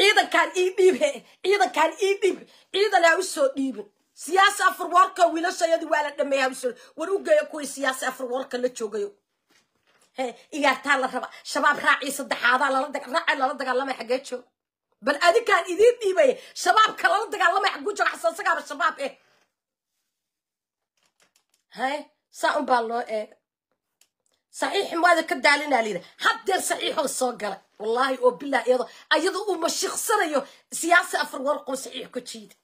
ciidankaan ii dhiibhe ciidankaan ii dhiib ciidan ha u soo dhiibin siyaasi afurwarka wiilashayadii waa la dhameey usoo war u geeyo kuwii siyaasi afurwarka la joogayo he iyaartaa la raba shabaab raacii saddexaadaa lalaraacee lala dagaalamay xaggee jooga bal adinkaan idiin dhiibaya shabaabka lala dagaalamay xaggu jooga xasansagaaba shabaab eh haye saa unbaa loo eega saxiix maada ka daalinaa layidhi haddeer saxiixoo soo galay wallaahi oo bilah iyado ayadoo uu mashiksanayo siyaasa afar warqoo saxiix ka jiida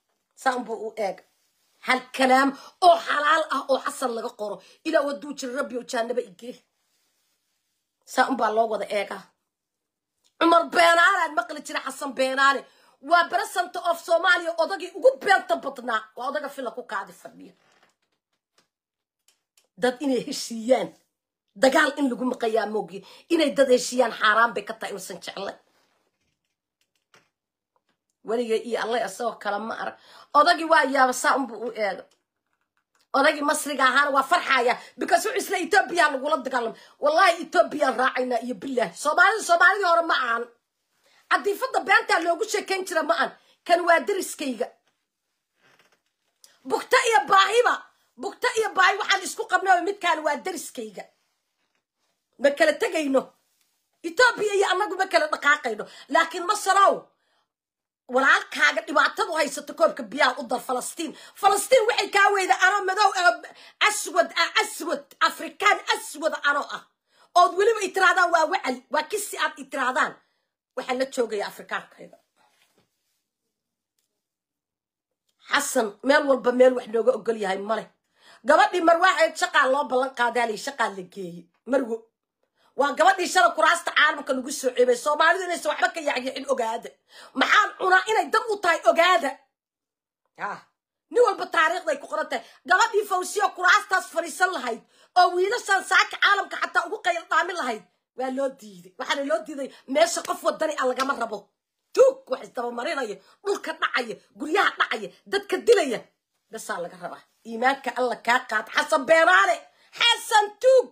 saanbuu u eeg hal kalaam oo xalaal ah oo xasan laga qoro ilaa waduu jira rabbi o jaanaba igee saa unbaa loo wada eegaa cumar beenaanaad maqli jira xasan beenaane waa president of soomaaliya odagii ugu beenta badnaa waa odaga fila ku kaadi fadhiya dad inay heshiiyaan dagaal in lagu maqayaa moogiye inay dad heshiiyaan xaaraan bay ka tahay uusan jeclay weliga iyo alla isagoo kale ma arag odagii waa yaabasaa unbu u eega odagii masriga ahaana waa farxaya because wuxuu isla etoobiya lagula dagaalamay wallahi etoobiyaan raacaynaa iyo bilaahi soomaalida soomaalidii hore ma ahan cadiifadda beentaa loogu sheekayn jira ma an kan waa dariskayga bugto iyo baahiba bugto iyo baahi waxaan isku qabnay midkaan waa dariskayga ma kala tegayno etoobiya iyo annagu ma kala dhaqaaqayno laakiin masarow walaalkaaga dhibaatadu haysato koobka biyaha u dar falastiin falastiin waxay kaa weyda ano madow aswad ah aswad afrikaan aswad ano ah ood weliba itirahdaan waa wacal waa kisi aad itirahdaan waxaa la joogaya afrikaankayga xasan meel walba meel wax nooga ogol yahay male gabadhii mar shaqaa loo ballan qaadaalay shaqaa la geeyey marwo waa gabadhii shala kuraasta caalamka lagu soo ceebay soomaalidu inaysan waxba ka yacyixin ogaada maxaan cunaa inay dan u tahay ogaada nin walba taariikhday ku qoran tahay gabadhii fawsiyo kuraastaas fariisan lahayd oo wiilashan saaka caalamka xataa ugu qayaldaamin lahayd waa loo diiday waxaana loo diiday meesha qof wadani a ah lagama rabo tuug wax isdabamarinaya dhulka dhacaya guryaha dhacaya dadka dilaya basaa laga rabaa iimaanka alla kaa qaad xasan beenaale xasan tuug